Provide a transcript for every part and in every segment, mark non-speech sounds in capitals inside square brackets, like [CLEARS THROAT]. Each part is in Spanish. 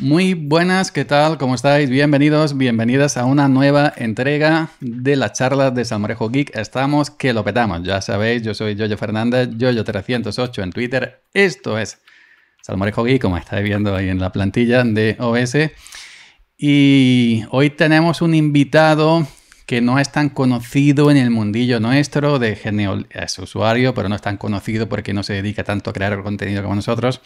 Muy buenas, ¿qué tal? ¿Cómo estáis? Bienvenidos, bienvenidas a una nueva entrega de la charla de Salmorejo Geek. Estamos que lo petamos, ya sabéis, yo soy Yoyo Fernández, Yoyo308 en Twitter. Esto es Salmorejo Geek, como estáis viendo ahí en la plantilla de OBS. Y hoy tenemos un invitado que no es tan conocido en el mundillo nuestro de Geneo, es usuario, pero no es tan conocido porque no se dedica tanto a crear contenido como nosotros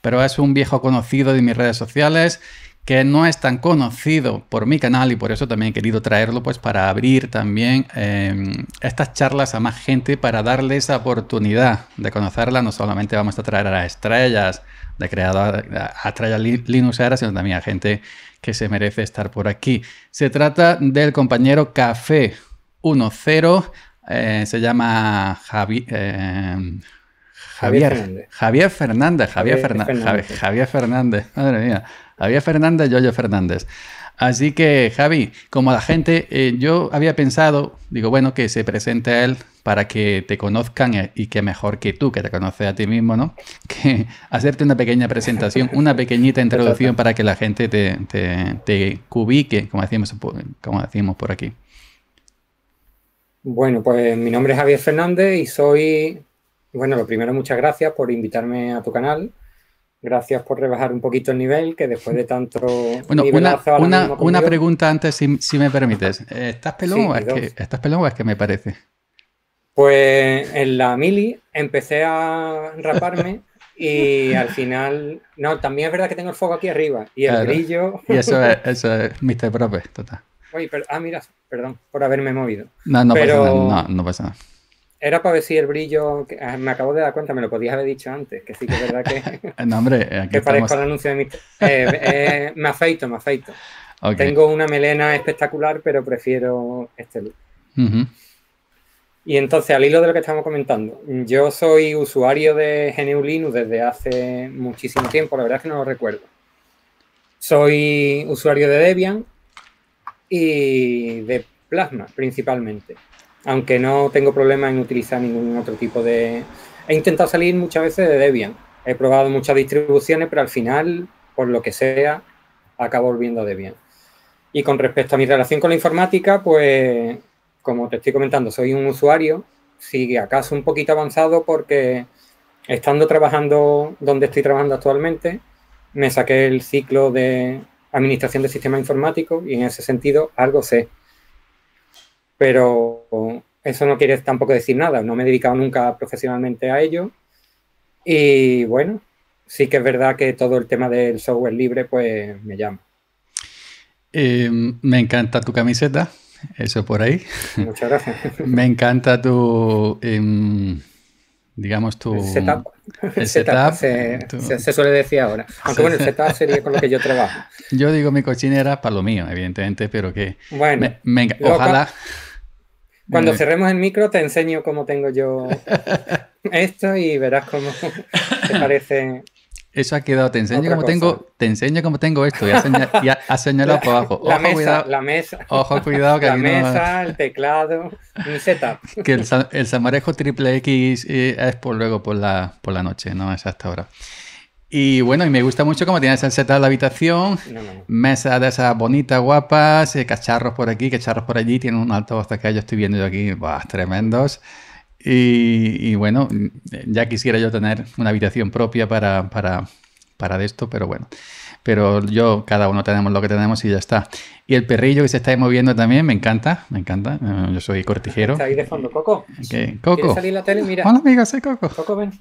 pero es un viejo conocido de mis redes sociales que no es tan conocido por mi canal y por eso también he querido traerlo pues para abrir también em, estas charlas a más gente para darle esa oportunidad de conocerla. No solamente vamos a traer a estrellas de creador, a estrellas linuxeras, sino también a gente que se merece estar por aquí. Se trata del compañero Café 10, eh, se llama Javi... Em, Javier, Fernández. Javier Fernández, Javier, Fernández. Javier, Fernández. madre mía. Javier Fernández, Yoyo Fernández. Así que, Javi, como la gente, eh, yo había pensado, digo, bueno, que se presente a él para que te conozcan eh, y que mejor que tú, que te conoces a ti mismo, ¿no? [LAUGHS] Que hacerte una pequeña presentación, una pequeñita introducción para que la gente te, cubique, como decimos, como decimos por aquí. Bueno, pues mi nombre es Javier Fernández y soy bueno, lo primero, muchas gracias por invitarme a tu canal. Gracias por rebajar un poquito el nivel, que después de tanto. [LAUGHS] Bueno, una, pregunta antes, si, me permites. [LAUGHS] Eh, ¿Estás pelón, o es que, ¿Estás me parece? Pues en la mili empecé a raparme [LAUGHS] y al final. No, también es verdad que tengo el fuego aquí arriba y el brillo. Y eso es, eso es Mr. Prope, total. Oye, ah, mira, perdón por haberme movido. No, no pasa nada. Era para ver si el brillo. Ah, me acabo de dar cuenta, me lo podías haber dicho antes, que sí que es verdad que. [LAUGHS] Eh, no, hombre, eh, que parezco el anuncio de mi. Eh, me afeito, me afeito. Tengo una melena espectacular, pero prefiero este look. Y entonces, al hilo de lo que estamos comentando, yo soy usuario de GNU Linux desde hace muchísimo tiempo, la verdad es que no lo recuerdo. Soy usuario de Debian y de Plasma principalmente aunque no tengo problema en utilizar ningún otro tipo de... He intentado salir muchas veces de Debian, he probado muchas distribuciones, pero al final, por lo que sea, acabo volviendo a Debian. Y con respecto a mi relación con la informática, pues como te estoy comentando, soy un usuario, si acaso un poquito avanzado porque estando trabajando donde estoy trabajando actualmente, me saqué el ciclo de administración de sistemas informáticos y en ese sentido algo sé. Pero eso no quiere tampoco decir nada, no me he dedicado nunca profesionalmente a ello. Y bueno, sí que es verdad que todo el tema del software libre pues me llama. Em, me encanta tu camiseta, eso por ahí. Muchas gracias. [LAUGHS] me encanta tu, em, digamos, tu... setup. setup, se, suele decir ahora. Aunque bueno, el setup sería con lo que yo trabajo. Yo digo mi cochinera para lo mío, evidentemente, pero que... Bueno, ojalá... Cuando eh. cerremos el micro te enseño cómo tengo yo [LAUGHS] esto y verás cómo te parece. Eso ha quedado, te enseño cómo tengo, te enseño cómo tengo esto y ha, señalado para abajo. la mesa, la mesa. Ojo, cuidado que La mesa, el teclado, mi setup. Que el, el Samarejo Triple X eh, es por luego por la, por la noche, no es hasta ahora. Y bueno, y me gusta mucho cómo tienes de la habitación, mesa de esas bonitas, guapas, eh, cacharros por aquí, cacharros por allí, tienen un alto hasta que yo estoy viendo yo aquí, ¡buah! tremendos. Y, bueno, ya quisiera yo tener una habitación propia para, para, para de esto, pero bueno. Pero yo, cada uno tenemos lo que tenemos y ya está. Y el perrillo que se está moviendo también, me encanta, me encanta. Eh, yo soy cortijero. ahí de fondo, Coco. qué Coco. Salir la tele? Mira. Hola, amigo, soy Coco. Coco, ven.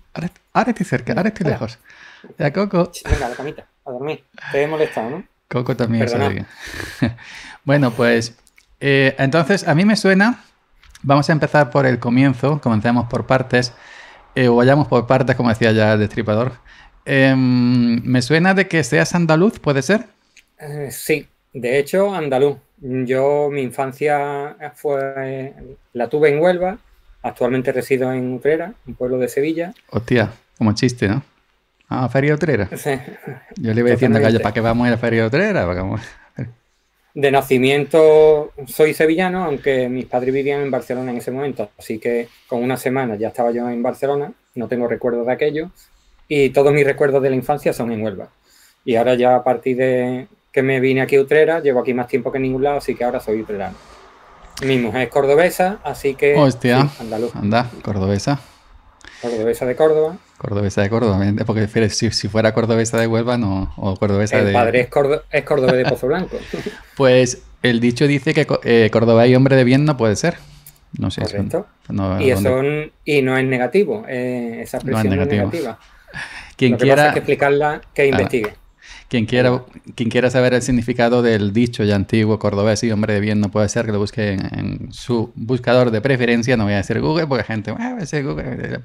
Ahora, estoy cerca, ahora estoy lejos. Ya, Coco. Venga, la camita, a dormir. Te he molestado, ¿no? Coco también sabe [LAUGHS] bueno, pues eh, entonces a mí me suena. Vamos a empezar por el comienzo. Comencemos por partes. Eh, o vayamos por partes, como decía ya el destripador. Em, me suena de que seas andaluz, ¿puede ser? Eh, sí, de hecho, andaluz. Yo, mi infancia fue, la tuve en Huelva, actualmente resido en Utrera, un pueblo de Sevilla. Hostia, como chiste, ¿no? ¿A ah, Feria Utrera. [LAUGHS] Sí. Yo le iba diciendo que ¿para qué vamos a la a Feria Utrera? Vamos... [LAUGHS] De nacimiento soy sevillano, aunque mis padres vivían en Barcelona en ese momento. Así que con una semana ya estaba yo en Barcelona, no tengo recuerdos de aquello. Y todos mis recuerdos de la infancia son en Huelva. Y ahora ya a partir de que me vine aquí a Utrera, llevo aquí más tiempo que en ningún lado, así que ahora soy utrerano. Mi mujer es cordobesa, así que... Hostia, andaluz. anda, cordobesa. Cordobesa de Córdoba. Cordobesa de Córdoba, porque si, fuera cordobesa de Huelva no, o cordobesa el de... padre es, de Pozo Blanco. [LAUGHS] pues el dicho dice que eh, Córdoba y hombre de bien no puede ser. No sé. Correcto. y, eso no es negativo, eh, esa presión no es, negativa. [LAUGHS] Quien quiera... que explicarla, que investigue. Quien quiera, quien quiera saber el significado del dicho ya antiguo cordobés y hombre de bien no puede ser que lo busque en, su buscador de preferencia, no voy a decir Google porque la gente, ah, a decir Google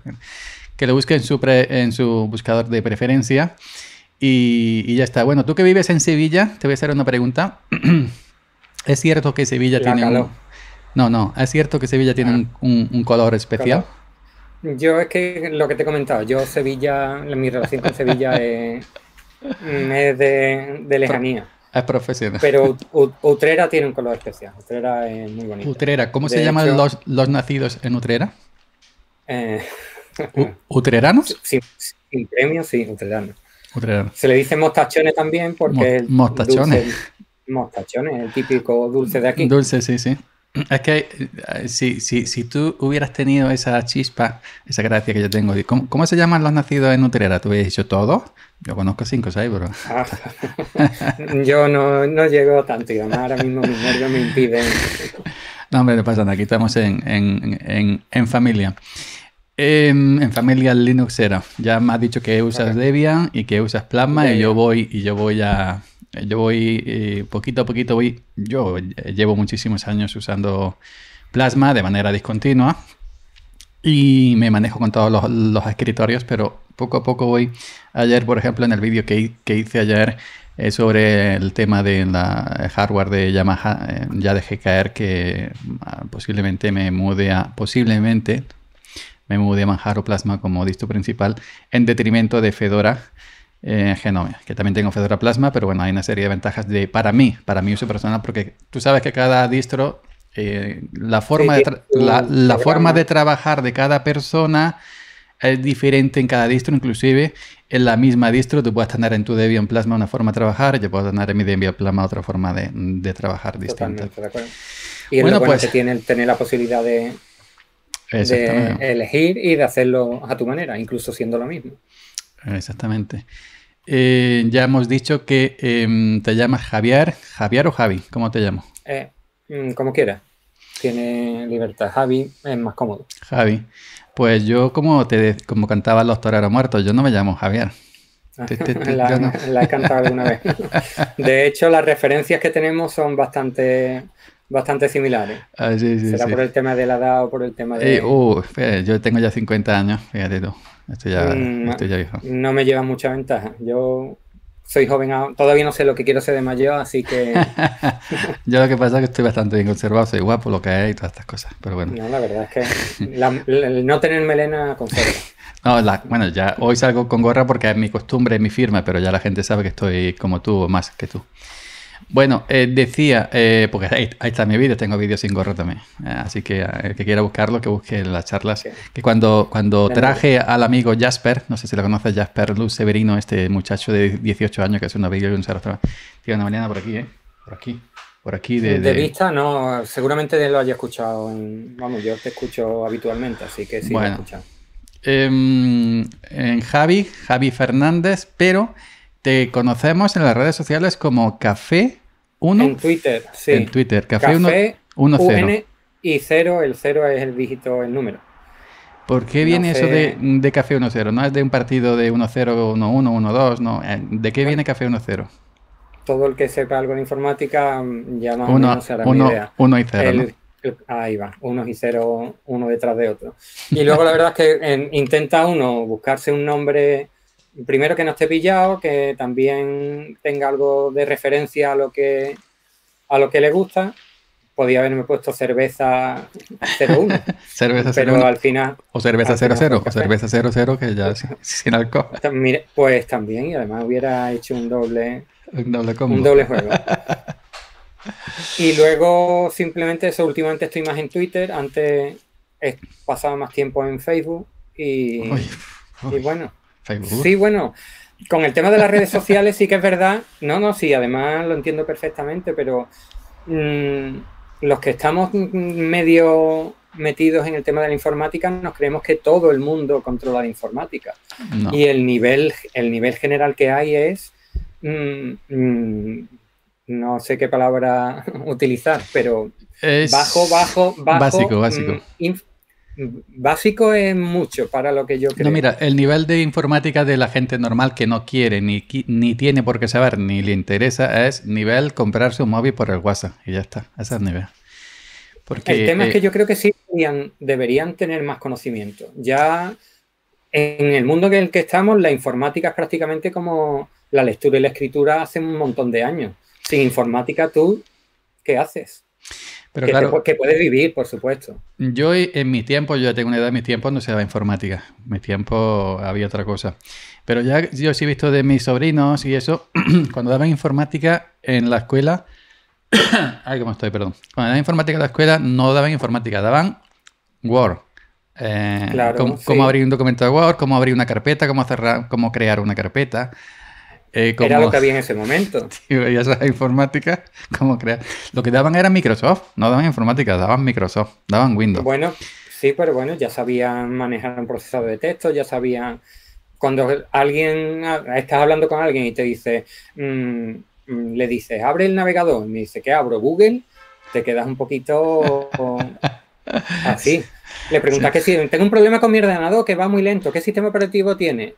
que lo busque en su, buscador de preferencia. Y, ya está. Bueno, tú que vives en Sevilla, te voy a hacer una pregunta. [CLEARS THROAT] ¿Es cierto que Sevilla tiene un... No, no, es cierto que Sevilla tiene ah. un, color especial. Yo es que lo que te he comentado, yo Sevilla, mi relación con Sevilla [LAUGHS] es, mm, de, lejanía. Es profesional. Pero [LAUGHS] Utrera tiene un color especial. Utrera es muy bonito. Utrera, ¿cómo se llaman los, los, nacidos en Utrera? Eh, [LAUGHS] ¿Utreranos? Sin, premio, sí, utreranos. Se le dice mostachones también porque... es mostachones. mostachones, el típico dulce de aquí. Dulce, sí, sí. Es que eh, si, si, si, tú hubieras tenido esa chispa, esa gracia que yo tengo, ¿cómo, cómo se llaman los nacidos en Utrera? ¿Tú hubieras dicho todos? Yo conozco cinco, seis, bro? Ah, [LAUGHS] yo no, no llego tanto y además ahora mismo mi nervios me impiden. [LAUGHS] No, hombre, no pasa nada, aquí estamos en, en, en, en familia en familia Linux era. Ya me has dicho que usas Debian y que usas Plasma y yo voy y yo voy a yo voy eh, poquito a poquito voy yo llevo muchísimos años usando Plasma de manera discontinua y me manejo con todos los, escritorios, pero poco a poco voy. Ayer, por ejemplo, en el vídeo que, hice ayer eh, sobre el tema de la hardware de Yamaha, eh, ya dejé caer que ah, posiblemente me mude a posiblemente me mudé a Manjaro Plasma como distro principal en detrimento de Fedora eh, Genome, que también tengo Fedora Plasma, pero bueno, hay una serie de ventajas de, para mí, para mi uso personal, porque tú sabes que cada distro, eh, la, forma, de la, forma de trabajar de cada persona es diferente en cada distro, inclusive en la misma distro tú puedes tener en tu Debian Plasma una forma de trabajar, yo puedo tener en mi Debian Plasma otra forma de, trabajar distinta. Y bueno, pues, tener la posibilidad de, de elegir y de hacerlo a tu manera, incluso siendo lo mismo. Exactamente. Eh, ya hemos dicho que em, te llamas Javier, Javier o Javi, ¿cómo te llamo? Eh, mm, como quieras. Tiene libertad. Javi es más cómodo. Javi. Pues yo, como te como el los toreros muertos, yo no me llamo Javier. [LAUGHS] la, he cantado alguna vez. [LAUGHS] De hecho, las referencias que tenemos son bastante bastante similares. ¿eh? Ah, ¿Será por el tema de la edad o por el tema de...? Eh, uh, yo tengo ya 50 años, fíjate tú. Estoy ya, mm, ya viejo. No me lleva mucha ventaja. Yo soy joven, todavía no sé lo que quiero ser de mayor, así que... [LAUGHS] yo lo que pasa es que estoy bastante bien conservado, soy guapo, lo que es y todas estas cosas, pero bueno. No, la verdad es que el no tener melena conserva. [LAUGHS] No, bueno, ya hoy salgo con gorra porque es mi costumbre, es mi firma, pero ya la gente sabe que estoy como tú o más que tú. Bueno, eh, decía, eh, porque ahí, está mi vídeo, tengo vídeo sin gorro también. Eh, así que el que quiera buscarlo, que busque en las charlas. Que cuando, cuando traje al amigo Jasper, no sé si lo conoces, Jasper Luz Severino, este muchacho de 18 años que hace un vídeo y un trabajo. Tiene una mañana por aquí, ¿eh? Por aquí por aquí de, de, vista no seguramente lo haya escuchado en... vamos yo te escucho habitualmente así que sí lo he escuchado em, en Javi Javi Fernández pero te conocemos en las redes sociales como Café 1. En Twitter, sí. En Twitter, Café 1.0. y 0, el 0 es el dígito, el número. ¿Por qué viene eso de, Café 1-0? ¿No es de un partido de 1-0, 1-1, 1-2? ¿no? Eh, ¿De qué viene Café 1-0? Todo el que sepa algo en informática mm, ya más uno, o menos idea. y 0, ahí va, Uno y cero, uno detrás de otro. Y luego la verdad es que intenta uno buscarse un nombre primero que no esté pillado, que también tenga algo de referencia a lo que a lo que le gusta. Podía haberme puesto cerveza 01. [LAUGHS] cerveza pero al final. O cerveza 00, o cerveza 00, que ya [LAUGHS] sin, alcohol. pues también, y además hubiera hecho un doble. Un doble juego. y luego, simplemente, eso últimamente estoy más en Twitter. Antes he eh, pasado más tiempo en Facebook. Y, y bueno, Sí, bueno, con el tema de las redes sociales sí que es verdad. No, no, sí, además lo entiendo perfectamente, pero mm, los que estamos medio metidos en el tema de la informática nos creemos que todo el mundo controla la informática. Y el nivel, el nivel general que hay es. Mm, mm, no sé qué palabra [LAUGHS] utilizar, pero bajo, bajo, bajo. Básico, básico. Básico es mucho para lo que yo creo. No, mira, el nivel de informática de la gente normal que no quiere, ni, ni tiene por qué saber, ni le interesa, es nivel comprarse un móvil por el WhatsApp. Y ya está, ese es el nivel. Porque, el tema es que eh, yo creo que sí deberían tener más conocimiento. Ya en el mundo en el que estamos, la informática es prácticamente como la lectura y la escritura hace un montón de años. Sin informática, tú, ¿qué haces? Pero claro, que puedes vivir, por supuesto. Yo eh, en mi tiempo, yo ya tengo una edad, en mi tiempo no se daba informática, en mi tiempo había otra cosa. Pero ya yo sí he visto de mis sobrinos y eso, [CLEARS THROAT] cuando daban informática en la escuela, [COUGHS] ay, cómo estoy, perdón. Cuando daban informática en la escuela no daban informática, daban Word. Eh, claro, cómo, cómo, abrir un documento de Word, cómo abrir una carpeta, cómo, cerrar, cómo crear una carpeta. Eh, era lo que había en ese momento. [LAUGHS] Ya veías informática, [LAUGHS] ¿cómo crear. Lo que daban era Microsoft, no daban informática, daban Microsoft, daban Windows. Bueno, sí, pero bueno, ya sabían manejar un procesador de texto, ya sabían. Cuando alguien ah, estás hablando con alguien y te dice, mm, mm", le dices, abre el navegador, y me dice, ¿qué abro? Google, te quedas un poquito [LAUGHS] así. Le preguntas que si tengo un problema con mi ordenador que va muy lento, ¿qué sistema operativo tiene?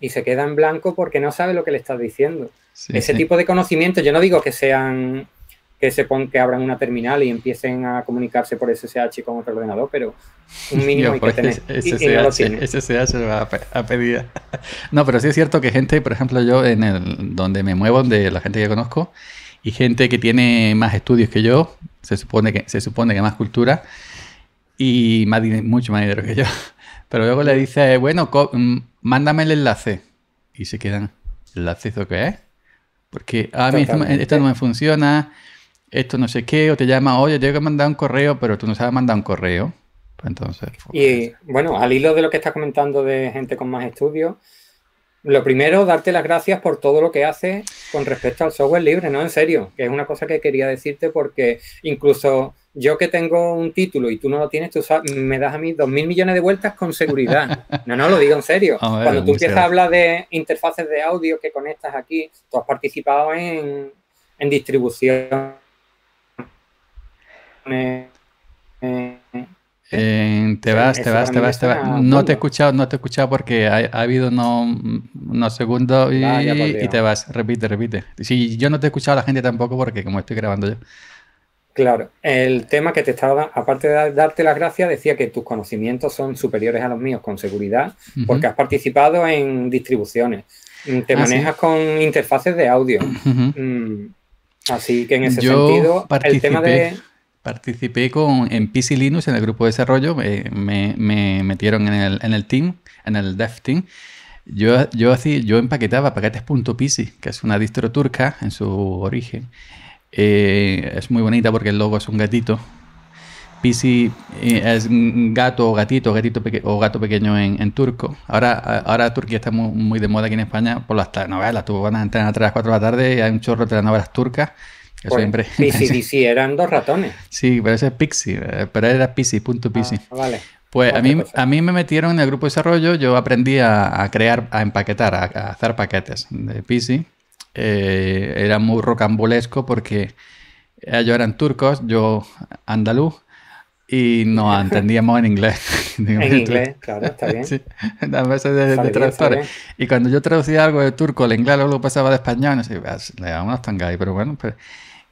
y se queda en blanco porque no sabe lo que le estás diciendo. Ese tipo de conocimiento... yo no digo que sean que se pon, que abran una terminal y empiecen a comunicarse por SSH con otro ordenador, pero un mínimo Yo, hay que pues, tener. SSH, [LAUGHS] y no lo va a, [LAUGHS] no, pero sí es cierto que gente, por ejemplo, yo en el donde me muevo, donde la gente que conozco, y gente que tiene más estudios que yo, se supone que, se supone que más cultura, y más, mucho más dinero que yo. [LAUGHS] Pero luego le dice, bueno, mm, mándame el enlace. Y se quedan, ¿enlace eso qué es? Porque a mí esto no me funciona, esto no sé qué, o te llama, oye, tengo que mandar un correo, pero tú no sabes mandar un correo. Pues entonces, pues, y pues, bueno, al hilo de lo que estás comentando de gente con más estudios, lo primero, darte las gracias por todo lo que haces con respecto al software libre, ¿no? En serio, que es una cosa que quería decirte porque incluso yo que tengo un título y tú no lo tienes, tú me das a mí dos mil millones de vueltas con seguridad. [LAUGHS] No, no, lo digo en serio. Cuando tú empiezas a hablar de interfaces de audio que conectas aquí, tú has participado en, distribución. Eh, te vas, te vas, te vas, te vas. No te he escuchado, no te he escuchado porque ha, habido unos segundos y, ah, te vas. Repite, repite. Si yo no te he escuchado a la gente tampoco porque como estoy grabando yo. Claro, el tema que te estaba, aparte de darte las gracias, decía que tus conocimientos son superiores a los míos con seguridad, porque has participado en distribuciones, mm, te ah, manejas con interfaces de audio. Mm, así que en ese sentido, el Participé con, en PC Linux, en el grupo de desarrollo, eh, me, metieron en el, en el team, en el dev team, yo, yo, yo empaquetaba paquetes.pc, que es una distro turca en su origen, eh, es muy bonita porque el logo es un gatito. Pisi eh, es gato o gatito, gatito o gato pequeño en, turco. Ahora, ahora Turquía está muy, de moda aquí en España por las novelas, Tú van a entrar a las 4 de la tarde y hay un chorro de telenovelas turcas. Pues [LAUGHS] Pisi, eran dos ratones. Sí, pero ese es Pixi, eh, pero era Pisi, punto Pisi. Ah, vale. Pues a mí, a mí me metieron en el grupo de desarrollo, yo aprendí a, crear, a empaquetar, a, a hacer paquetes de Pisi eh, era muy rocambolesco porque ellos eran turcos, yo andaluz, y no [LAUGHS] entendíamos en inglés. [LAUGHS] en inglés, claro, está bien. [LAUGHS] Sí, a veces de, traductores. Y cuando yo traducía algo de turco al inglés, luego lo pasaba de español, le damos unos pero bueno, pues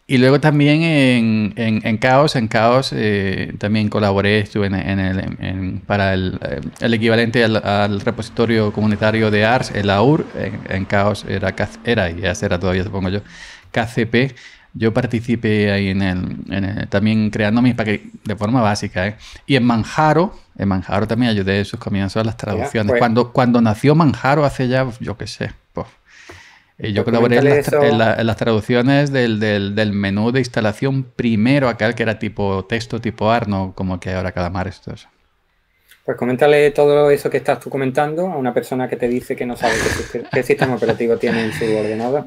y luego también en, en, en Caos, en Caos eh, también colaboré, estuve en, el, para el, el equivalente al, repositorio comunitario de ARS, el AUR, en, Caos era, era y ya será todavía supongo yo, KCP. Yo participé ahí en el, también creando mis paquetes de forma básica. ¿eh? Y en Manjaro, en Manjaro también ayudé en sus comienzos a las traducciones. Pues cuando, cuando nació Manjaro hace ya, yo qué sé, pues eh, yo colaboré en las, traducciones del, menú de instalación primero aquel que era tipo texto, tipo no como que ahora Calamar, esto Pues coméntale todo eso que estás tú comentando a una persona que te dice que no sabe qué, sistema operativo tiene en su ordenador.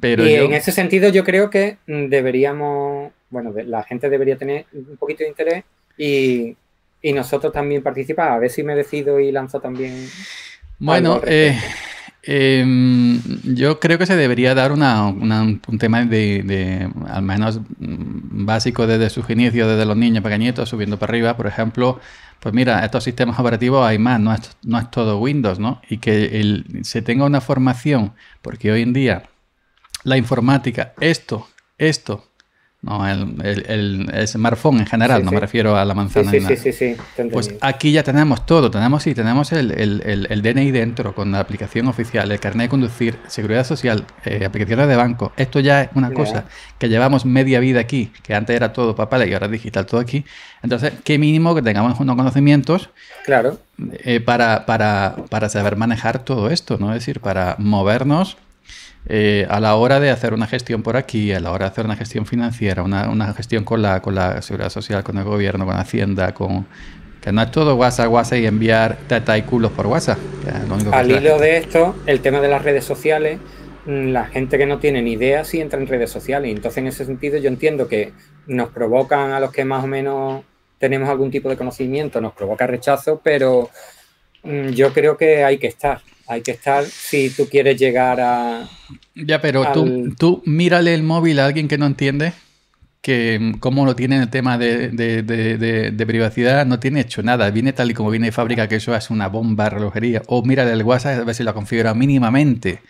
y en ese sentido yo creo que deberíamos, bueno, la gente debería tener un poquito de interés y, y nosotros también participar. A ver si me decido y lanzo también. Bueno, eh, eh, yo creo que se debería dar una, un tema de, al menos mm, básico desde sus inicios, desde los niños pequeñitos, subiendo para arriba, por ejemplo, pues mira, estos sistemas operativos hay más, no es, todo Windows, ¿no? Y que se tenga una formación, porque hoy en día la informática, esto, esto no, el, smartphone en general, no me refiero a la manzana. Sí, sí, sí, Pues aquí ya tenemos todo, tenemos y tenemos el, DNI dentro con la aplicación oficial, el carnet de conducir, seguridad social, eh, aplicaciones de banco. Esto ya es una cosa que llevamos media vida aquí, que antes era todo papel y ahora digital todo aquí. Entonces, qué mínimo que tengamos unos conocimientos claro. Eh, para, para saber manejar todo esto, ¿no? Es decir, para movernos eh, a la hora de hacer una gestión por aquí, a la hora de hacer una gestión financiera, una, gestión con la, con la seguridad social, con el gobierno, con Hacienda, con que no es todo WhatsApp, WhatsApp y enviar teta y culos por WhatsApp. Al hilo de esto, el tema de las redes sociales, mm, la gente que no tiene ni idea si entra en redes sociales. Entonces, en ese sentido, yo entiendo que nos provocan a los que más o menos tenemos algún tipo de conocimiento, nos provoca rechazo, pero mm, yo creo que hay que estar hay que estar si tú quieres llegar a... Ya, pero tú, tú mírale el móvil a alguien que no entiende que mm, cómo lo tiene el tema de, privacidad, no tiene hecho nada. Viene tal y como viene de fábrica, que eso es una bomba relojería. O mírale el WhatsApp a ver si lo configura mínimamente.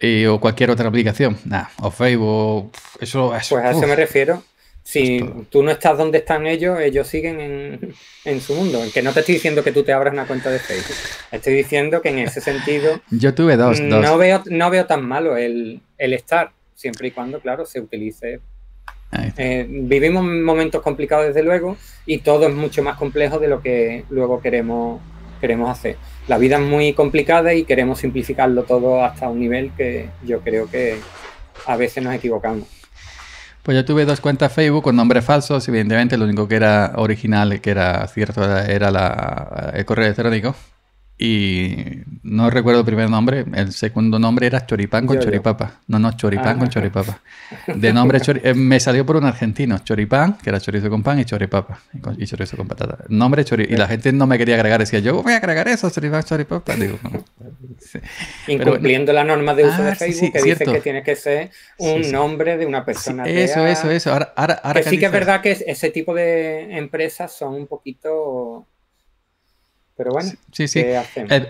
Eh, o cualquier otra aplicación. Nada, o Facebook. Eso es, Pues a eso me refiero. Si tú no estás donde están ellos, ellos siguen en, su mundo. Que no te estoy diciendo que tú te abras una cuenta de Facebook. Estoy diciendo que en ese sentido. Yo tuve dos. No, Veo, no veo tan malo el, el estar, siempre y cuando, claro, se utilice. Eh, vivimos momentos complicados, desde luego, y todo es mucho más complejo de lo que luego queremos, queremos hacer. La vida es muy complicada y queremos simplificarlo todo hasta un nivel que yo creo que a veces nos equivocamos. Pues yo tuve dos cuentas Facebook con nombres falsos, evidentemente lo único que era original, que era cierto, era la, el correo electrónico. Y no recuerdo el primer nombre, el segundo nombre era Choripán con Choripapa. No, no, Choripán ah, con Choripapa. De nombre, eh, me salió por un argentino, Choripán, que era chorizo con pan, y Choripapa, y, chorizo con patata. Nombre chori Y la gente no me quería agregar, decía, yo voy a agregar eso, Choripán, Choripapa. Incumpliendo la norma de uso de ah, Facebook que dice que tiene que ser un nombre de una persona. eso, eso, eso. Ahora, sí que es verdad que ese tipo de empresas son un poquito pero bueno, sí,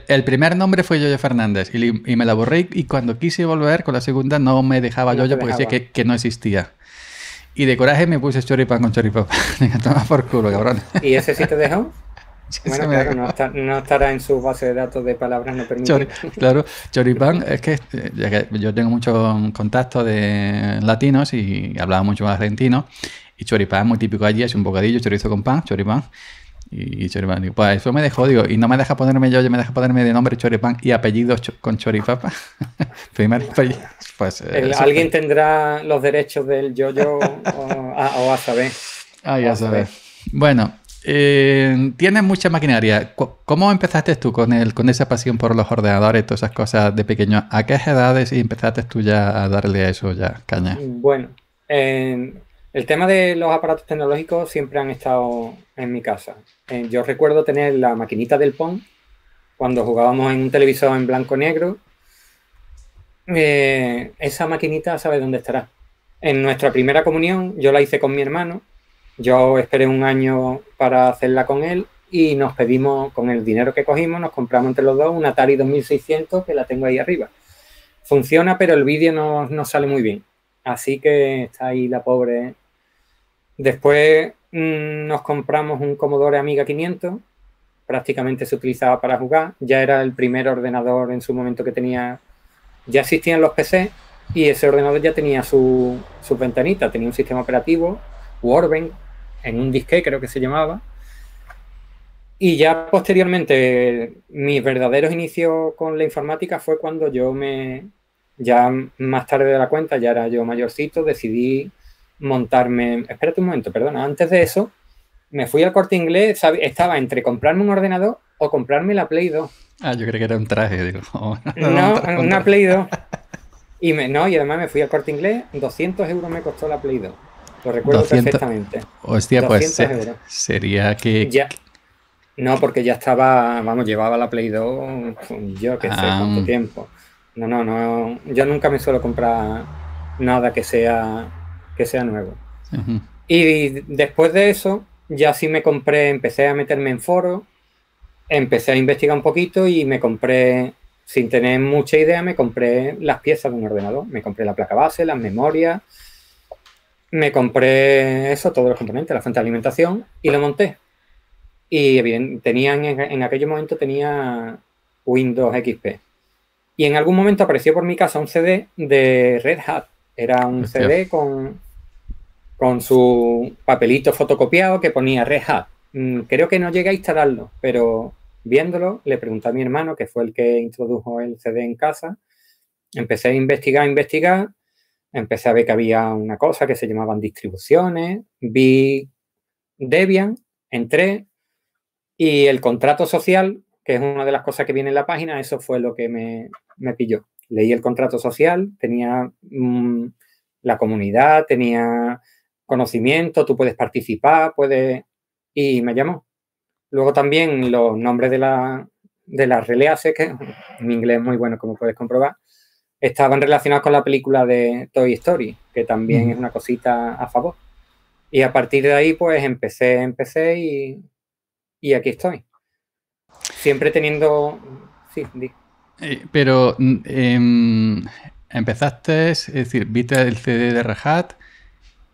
El, primer nombre fue Yoyo Fernández y, me la borré y cuando quise volver con la segunda no me dejaba Yo Yoyo porque decía que, no existía. Y de coraje me puse choripán con choripán. Venga, [LAUGHS] toma por culo, cabrón. ¿Y ese sí te dejó? [LAUGHS] bueno, claro, No, estará en su base de datos de palabras no permite claro, choripán es que, yo tengo muchos contactos de latinos y hablaba mucho argentino y choripán muy típico allí, es un bocadillo, chorizo con pan, choripán. Y, y pues eso me dejó, digo, y no me deja ponerme yo, yo me deja ponerme de nombre Choripán y apellido con Choripapa. [LAUGHS] Primer Pues, eh, alguien tendrá los derechos del yo-yo o, a, saber. Ah, ya sabes. Bueno, eh, tienes mucha maquinaria. ¿Cómo empezaste tú con, el, con esa pasión por los ordenadores todas esas cosas de pequeño? ¿A qué edades empezaste tú ya a darle a eso ya caña? Bueno, eh, el tema de los aparatos tecnológicos siempre han estado en mi casa. Eh, yo recuerdo tener la maquinita del PON cuando jugábamos en un televisor en blanco negro. Eh, esa maquinita sabe dónde estará. En nuestra primera comunión yo la hice con mi hermano. Yo esperé un año para hacerla con él y nos pedimos, con el dinero que cogimos, nos compramos entre los dos una Atari 2600 que la tengo ahí arriba. Funciona, pero el vídeo no, no sale muy bien. Así que está ahí la pobre Después mm, nos compramos un Commodore Amiga 500, prácticamente se utilizaba para jugar, ya era el primer ordenador en su momento que tenía, ya existían los PC y ese ordenador ya tenía su, ventanita, tenía un sistema operativo, Warben, en un disque creo que se llamaba. Y ya posteriormente, mis verdaderos inicio con la informática fue cuando yo me, ya más tarde de la cuenta, ya era yo mayorcito, decidí montarme. Espérate un momento, perdona. Antes de eso, me fui al corte inglés, estaba entre comprarme un ordenador o comprarme la Play 2. Ah, yo creo que era un traje, digo. [LAUGHS] no, una Play 2. [LAUGHS] Y, me, no, y además me fui al corte inglés, 200 euros me costó la Play 2. Lo recuerdo perfectamente. Hostia, pues euros. sería que... Ya, no, porque ya estaba, vamos, llevaba la Play 2, yo que sé, ah, cuánto mm. tiempo. No, no, no, yo nunca me suelo comprar nada que sea que sea nuevo. Y después de eso, ya sí me compré, empecé a meterme en foros, empecé a investigar un poquito y me compré, sin tener mucha idea, me compré las piezas de un ordenador. Me compré la placa base, las memorias, me compré eso, todos los componentes, la fuente de alimentación y lo monté. Y bien tenían en, en aquel momento tenía Windows XP. Y en algún momento apareció por mi casa un CD de Red Hat era un CD con, con su papelito fotocopiado que ponía Red mm, Creo que no llegué a instalarlo, pero viéndolo, le pregunté a mi hermano, que fue el que introdujo el CD en casa. Empecé a investigar, investigar. Empecé a ver que había una cosa que se llamaban distribuciones. Vi Debian, entré y el contrato social, que es una de las cosas que viene en la página, eso fue lo que me pilló leí el contrato social, tenía mm, la comunidad, tenía conocimiento, tú puedes participar, puedes... Y me llamó. Luego también los nombres de, la, de las releases, que en inglés es muy bueno, como puedes comprobar, estaban relacionados con la película de Toy Story, que también es una cosita a favor. Y a partir de ahí, pues empecé, empecé y, aquí estoy. Siempre teniendo... Sí, eh, pero mm, em, empezaste, es decir, viste el CD de Rajat.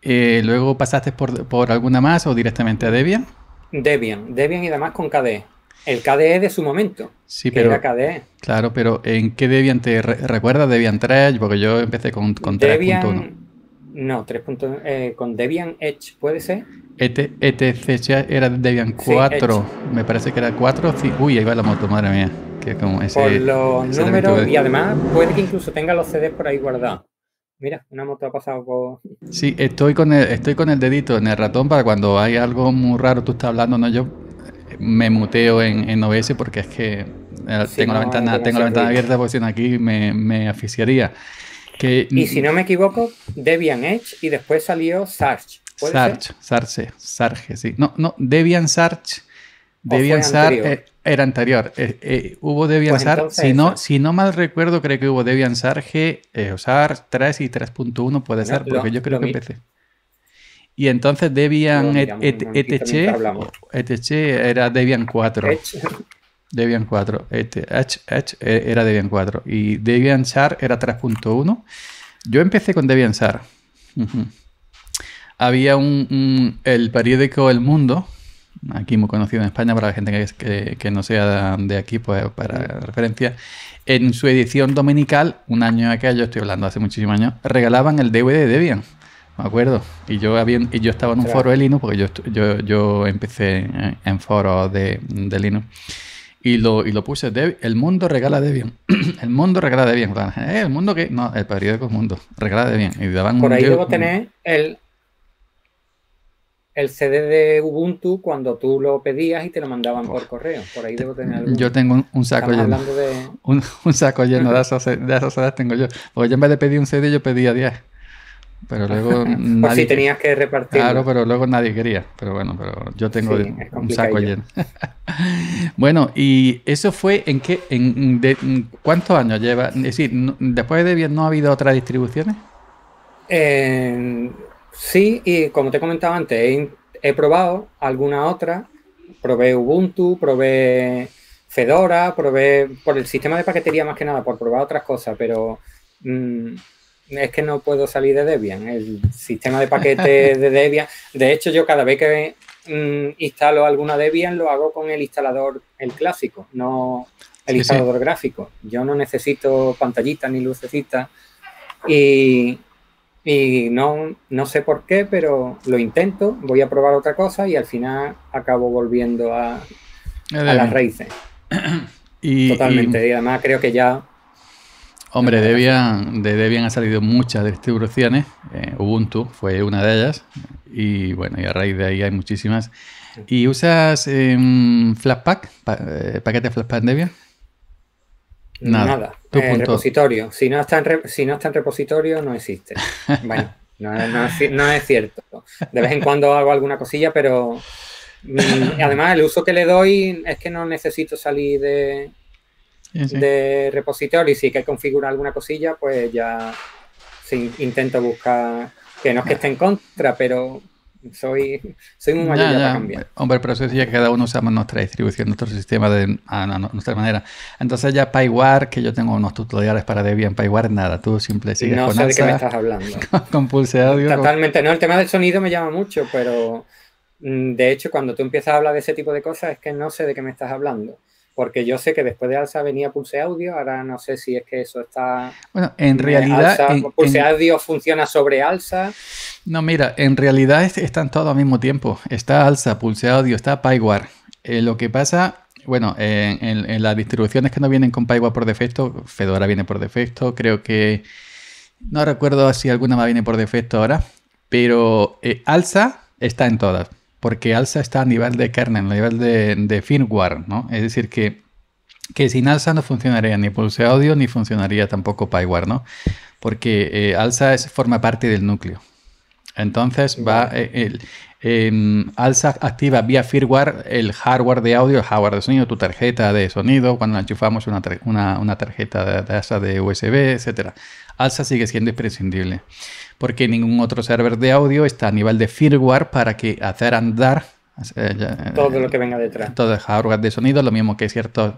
Eh, luego pasaste por, alguna más o directamente a Debian. Debian, Debian y demás con KDE. El KDE de su momento. Sí, pero. Era KDE. Claro, pero ¿en qué Debian te recuerdas? Debian 3, porque yo empecé con, con 3.1. No, tres eh, con Debian Edge, ¿puede ser? ETC e era Debian 4, me parece que era 4. uy, ahí va la moto, madre mía como por los números y además puede que incluso tenga los CDs por ahí guardados. Mira, una moto ha pasado por... Sí, estoy con, el, estoy con el dedito en el ratón para cuando hay algo muy raro, tú estás hablando, no yo, eh, me muteo en, OBS porque es que eh, tengo, la ventana, tengo la ventana abierta porque si no aquí me, me asfixiaría. Y si no me equivoco, Debian Edge y después salió Sarge. Sarge, Sarge, Sarge, sí. No, no, Debian Sarge Debian anterior? Eh, era anterior. Eh, eh, hubo Debian pues si, no, si no mal recuerdo, creo que hubo Debian G, eh, 3 y 3.1 puede ser, porque yo creo que empecé. Y entonces Debian ETC, era Debian 4. Debian 4, era Debian 4 y Debian SAR era 3.1. Yo empecé con Debian SAR. Había un, el periódico El Mundo, aquí muy conocido en España para la gente que, que, no sea de aquí, pues para referencia, en su edición dominical, un año yo estoy hablando hace muchísimos años, regalaban el DVD de Debian. Me acuerdo. Y yo, había, y yo estaba en un foro de Linux, porque yo, yo, yo empecé en foros de, Linux. Y lo, y lo puse, el mundo regala Debian. [CLEARS THROAT] el mundo regala Debian. Eh, el mundo que... No, el periódico Mundo regala Debian. Y Por ahí debo tener el, el CD de Ubuntu cuando tú lo pedías y te lo mandaban por, correo. Por ahí debo tener Yo tengo [LAUGHS] un, saco lleno. De... Un, saco lleno de esas, de tengo yo. Porque yo en vez de pedir un CD, yo pedía 10. Pero luego. [LAUGHS] nadie... si tenías que repartir. Claro, pero luego nadie quería. Pero bueno, pero yo tengo un saco lleno. [LAUGHS] bueno, y eso fue en qué. En, ¿Cuántos años lleva? Es decir, después de bien no ha habido otras distribuciones. Sí, y como te comentaba antes, he, probado alguna otra. Probé Ubuntu, probé Fedora, probé por el sistema de paquetería más que nada, por probar otras cosas, pero mm, es que no puedo salir de Debian. El sistema de paquetes [LAUGHS] de Debian. De hecho, yo cada vez que mm, instalo alguna Debian lo hago con el instalador, el clásico, no el instalador gráfico. Yo no necesito pantallitas ni lucecitas. Y, y no, no sé por qué, pero lo intento, voy a probar otra cosa y al final acabo volviendo a, las raíces. [CLEARS THROAT] Totalmente, y, además creo que ya... Hombre, Debian, de Debian ha salido muchas de distribuciones, eh, Ubuntu fue una de ellas, y bueno, y a raíz de ahí hay muchísimas. ¿Y usas em, eh, Flatpak, Flashpack eh, paquete Debian? Nada. nada. Eh, repositorio. Si no, está en si no está en repositorio, no existe. [LAUGHS] Bueno, no, es, cierto. De vez en cuando hago alguna cosilla, pero mm, además el uso que le doy es que no necesito salir de, de repositorio. Y si hay que configurar alguna cosilla, pues ya intento buscar. Que no es que esté en contra, pero soy, soy muy mayor también Hombre, pero eso sí que cada uno usamos nuestra distribución, nuestro sistema de ah, nuestra manera. Entonces ya PyWare, que yo tengo unos tutoriales para Debian PyWare, nada, tú simple sigues no con sé de qué me estás hablando. [LAUGHS] Con, pulse Totalmente, no, el tema del sonido me llama mucho, pero mm, de hecho cuando tú empiezas a hablar de ese tipo de cosas es que no sé de qué me estás hablando porque yo sé que después de Alsa venía Pulse Audio, ahora no sé si es que eso está... Bueno, en realidad... Pulse Audio funciona sobre Alsa. No, mira, en realidad están todos al mismo tiempo. Está Alsa, Pulse Audio, está Pywar. Eh, lo que pasa, bueno, en, las distribuciones que no vienen con Pywar por defecto, Fedora viene por defecto, creo que... No recuerdo si alguna más viene por defecto ahora, pero alza eh, Alsa está en todas porque Alsa está a nivel de kernel, a nivel de, firmware, ¿no? Es decir, que, sin Alsa no funcionaría ni Pulse Audio ni funcionaría tampoco PyWare, ¿no? Porque eh, Alsa forma parte del núcleo. Entonces va eh, el, em, Alsa activa vía firmware el hardware de audio, el hardware de sonido, tu tarjeta de sonido, cuando enchufamos una, tarjeta de, de, de USB, etc. Alsa sigue siendo imprescindible porque ningún otro server de audio está a nivel de firmware para que hacer andar eh, todo lo que venga detrás. Todo el hardware de sonido, lo mismo que ciertos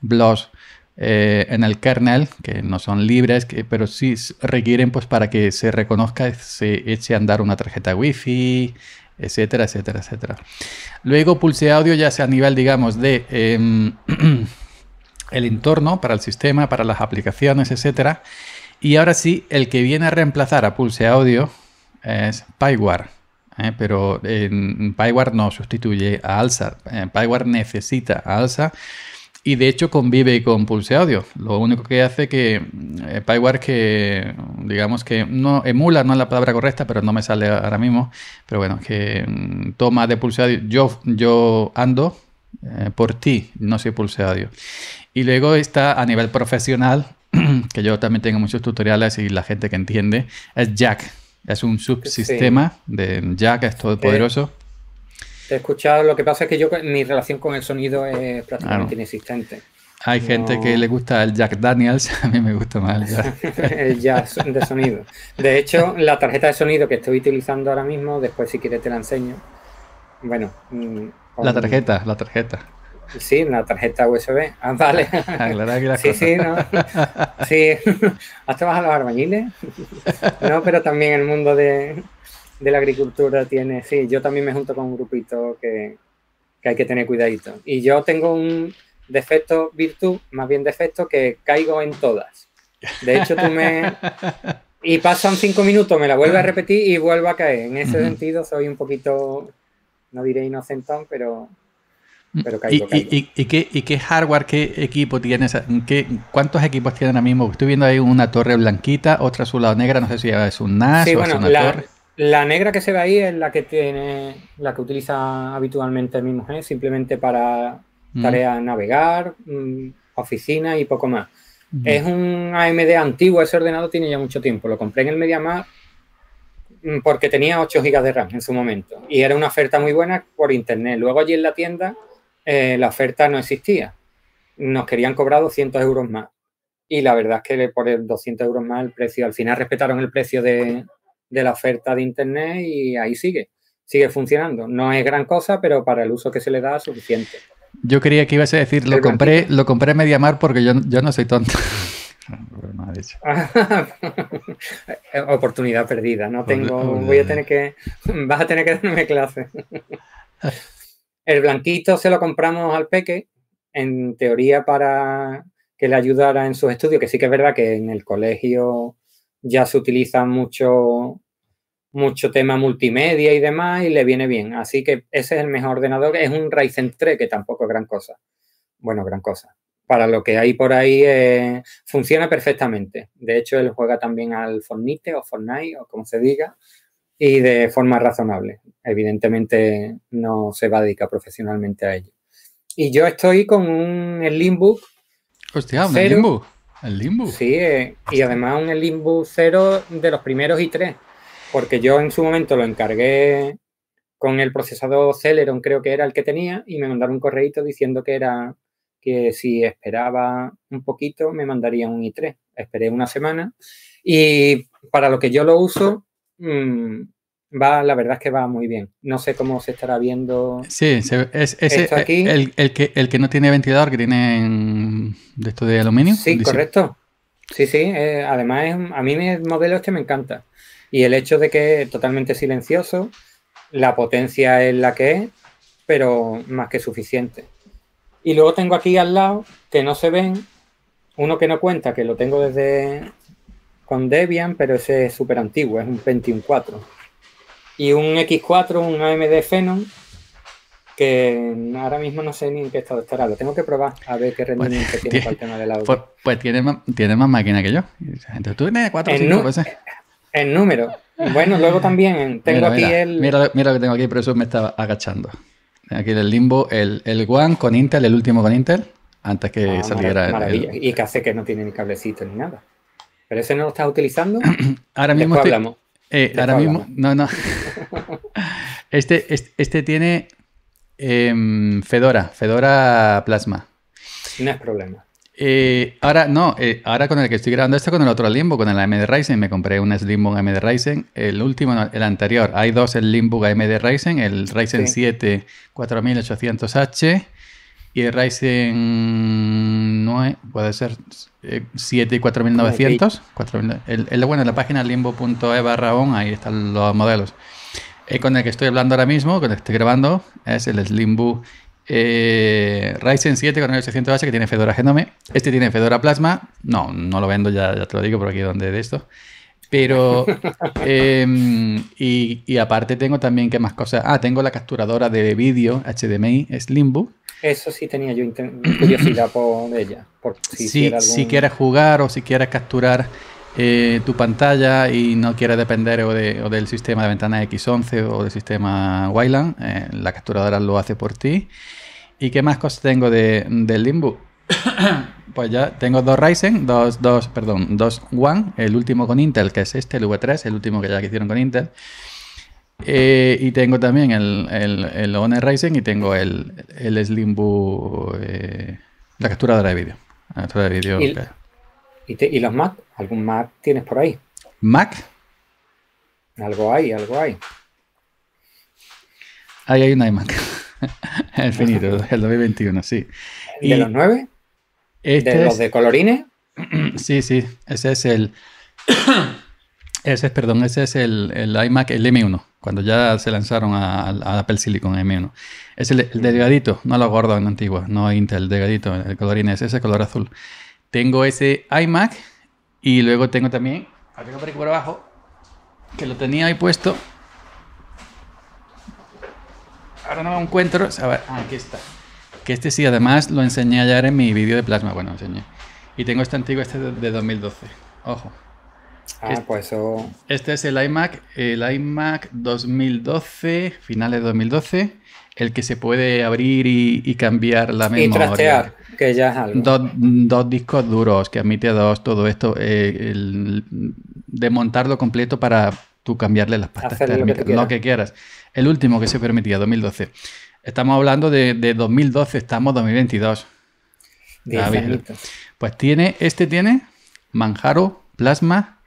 blogs eh, en el kernel, que no son libres, pero sí requieren pues para que se reconozca, se eche andar una tarjeta wifi, etcétera, etcétera, etcétera. Luego pulse audio ya sea a nivel, digamos, de em, [CLEARS THROAT] el entorno para el sistema, para las aplicaciones, etcétera. Y ahora sí, el que viene a reemplazar a Pulse Audio es PyWare. ¿eh? Pero en no sustituye a Alsa. Eh, PyWar necesita a Alsa y de hecho convive con Pulse Audio. Lo único que hace que eh, que digamos que no emula, no es la palabra correcta, pero no me sale ahora mismo, pero bueno, que mm, toma de Pulse Audio, yo, yo ando eh, por ti, no soy Pulse Audio. Y luego está a nivel profesional [CLEARS THROAT] que yo también tengo muchos tutoriales y la gente que entiende, es Jack. Es un subsistema de Jack, es todo eh, Te, he escuchado, lo que pasa es que yo mi relación con el sonido es prácticamente inexistente. Hay gente que le gusta el Jack Daniels, [LAUGHS] a mí me gusta más el Jack [LAUGHS] el de sonido. De hecho, la tarjeta de sonido que estoy utilizando ahora mismo, después si quieres te la enseño. Bueno. Mm, la mm. tarjeta, la tarjeta. Sí, la tarjeta USB. Ah, vale. [LAUGHS] sí, sí, ¿no? Sí. [LAUGHS] ¿Has trabajado los arbañiles? No, pero también el mundo de, la agricultura tiene... Sí, yo también me junto con un grupito que, hay que tener cuidadito. Y yo tengo un defecto, virtud, más bien defecto, que caigo en todas. De hecho, tú me... Y pasan cinco minutos, me la vuelvo a repetir y vuelvo a caer. En ese sentido, soy un poquito, no diré inocentón, pero Mm, ¿Y, qué, hardware, qué equipo tienes? Qué, ¿Cuántos equipos tienen ahora mismo? Estoy viendo ahí una torre blanquita, otra lado negra, no sé si es un NAS o una la, torre. La negra que se ve ahí es la que tiene, la que utiliza habitualmente el mismo simplemente para mm. tareas navegar, mm, oficina y poco más. Es un AMD antiguo, ese ordenador tiene ya mucho tiempo. Lo compré en el MediaMar porque tenía 8 GB de RAM en su momento y era una oferta muy buena por internet. Luego allí en la tienda eh, la oferta no existía. Nos querían cobrar 200 euros más. Y la verdad es que por el 200 euros más el precio, al final respetaron el precio de, la oferta de Internet y ahí sigue, sigue funcionando. No es gran cosa, pero para el uso que se le da es suficiente. Yo quería que ibas a decir, lo compré, lo compré en Mediamar porque yo, yo no soy tonto. [LAUGHS] Oportunidad perdida, no tengo, voy a tener que, [LAUGHS] vas a tener que darme clase. [LAUGHS] El blanquito se lo compramos al Peque, en teoría para que le ayudara en sus estudios, que sí que es verdad que en el colegio ya se utiliza mucho, mucho tema multimedia y demás y le viene bien. Así que ese es el mejor ordenador. Es un Ryzen 3 que tampoco es gran cosa. Bueno, gran cosa. Para lo que hay por ahí eh, funciona perfectamente. De hecho, él juega también al Fortnite o Fortnite o como se diga y de forma razonable evidentemente no se va a dedicar profesionalmente a ello. Y yo estoy con un Slimbook Hostia, un El Limbo. Sí, eh, y además un Limbo 0 de los primeros y 3 porque yo en su momento lo encargué con el procesador Celeron, creo que era el que tenía, y me mandaron un correíto diciendo que era que si esperaba un poquito me mandaría un i3. Esperé una semana y para lo que yo lo uso mm, va, la verdad es que va muy bien. No sé cómo se estará viendo. Sí, es, El, que, el que no tiene ventilador, que tiene de esto de aluminio. Sí, correcto. Sí, sí. Eh, además, a mí el modelo este me encanta. Y el hecho de que es totalmente silencioso, la potencia es la que es, pero más que suficiente. Y luego tengo aquí al lado, que no se ven, uno que no cuenta, que lo tengo desde con Debian, pero ese es súper antiguo, es un 214 y un X4, un AMD Phenom, que ahora mismo no sé ni en qué estado estará. Lo tengo que probar a ver qué pues, rendimiento tiene para el tema del audio. Pues, pues, tiene, más, tiene más máquina que yo. Entonces tú tienes 4 o cinco veces. En número. Bueno, luego también tengo aquí mira, el. Mira, lo que tengo aquí, pero eso me estaba agachando. aquí aquí el Limbo, el, el One con Intel, el último con Intel, antes que ah, saliera el, Y que hace que no tiene ni cablecito ni nada. Pero ese no lo estás utilizando. [CLEARS THROAT] ahora mismo estoy, eh, ahora mismo, no, no. [LAUGHS] Este, este, este, tiene em, Fedora, Fedora Plasma. No es problema. Eh, ahora, no, eh, ahora con el que estoy grabando esto, con el otro Limbo, con el AMD Ryzen, me compré un Slimbook AMD Ryzen, el último, el anterior, hay dos el Slimbook AMD Ryzen, el Ryzen 7 4800H y el Ryzen 9, puede ser 7 y 4900. bueno, en la página limbo.e barra ahí están los modelos. Eh, con el que estoy hablando ahora mismo, con el que estoy grabando, es el Slimbo eh, Ryzen 7 con 800H que tiene Fedora Genome. Este tiene Fedora Plasma. No, no lo vendo, ya, ya te lo digo por aquí donde de esto. Pero, em, y, aparte tengo también que más cosas. Ah, tengo la capturadora de vídeo HDMI es Slimbook. Eso sí tenía yo curiosidad por ella. Por si, quieres jugar o si quieres capturar eh, tu pantalla y no quieres depender o, del sistema de ventana X11 o del sistema Wayland, eh, la capturadora lo hace por ti. ¿Y qué más cosas tengo de, de Limbo? [COUGHS] pues ya tengo dos Ryzen, dos, dos, perdón, dos One, el último con Intel, que es este, el V3, el último que ya que hicieron con Intel. Eh, y tengo también el, One Ryzen y tengo el, el eh, la capturadora de vídeo. ¿Y, los Mac? ¿Algún Mac tienes por ahí? ¿Mac? Algo hay, algo hay. Ahí hay un iMac. [LAUGHS] el finito, el 2021, sí. ¿De y, los 9? Este ¿De los de colorines? [CLEARS THROAT] Sí, sí, ese es el. [CLEARS THROAT] ese es, perdón, ese es el, el, iMac, el M1, cuando ya se lanzaron a, Apple Silicon M1. Es el, mm. delgadito, no lo gordo en antigua, no Intel, el delgadito, el colorine. es ese color azul. Tengo ese iMac y luego tengo también, por aquí por abajo, que lo tenía ahí puesto. Ahora no lo encuentro, a ver, ah, aquí está. Que este sí, además lo enseñé ayer en mi vídeo de plasma. Bueno, enseñé. Y tengo este antiguo, este de 2012. Ojo. Ah, este pues Este es el iMac, el iMac 2012, finales de 2012, el que se puede abrir y, cambiar la memoria. que ya algo. Dos, discos duros, que admite dos, todo esto, eh, el, completo para tú cambiarle las pastas, lo que quieras. El último que se permitía, 2012. Estamos hablando de, 2012, estamos 2022. Pues tiene, este tiene Manjaro, Plasma,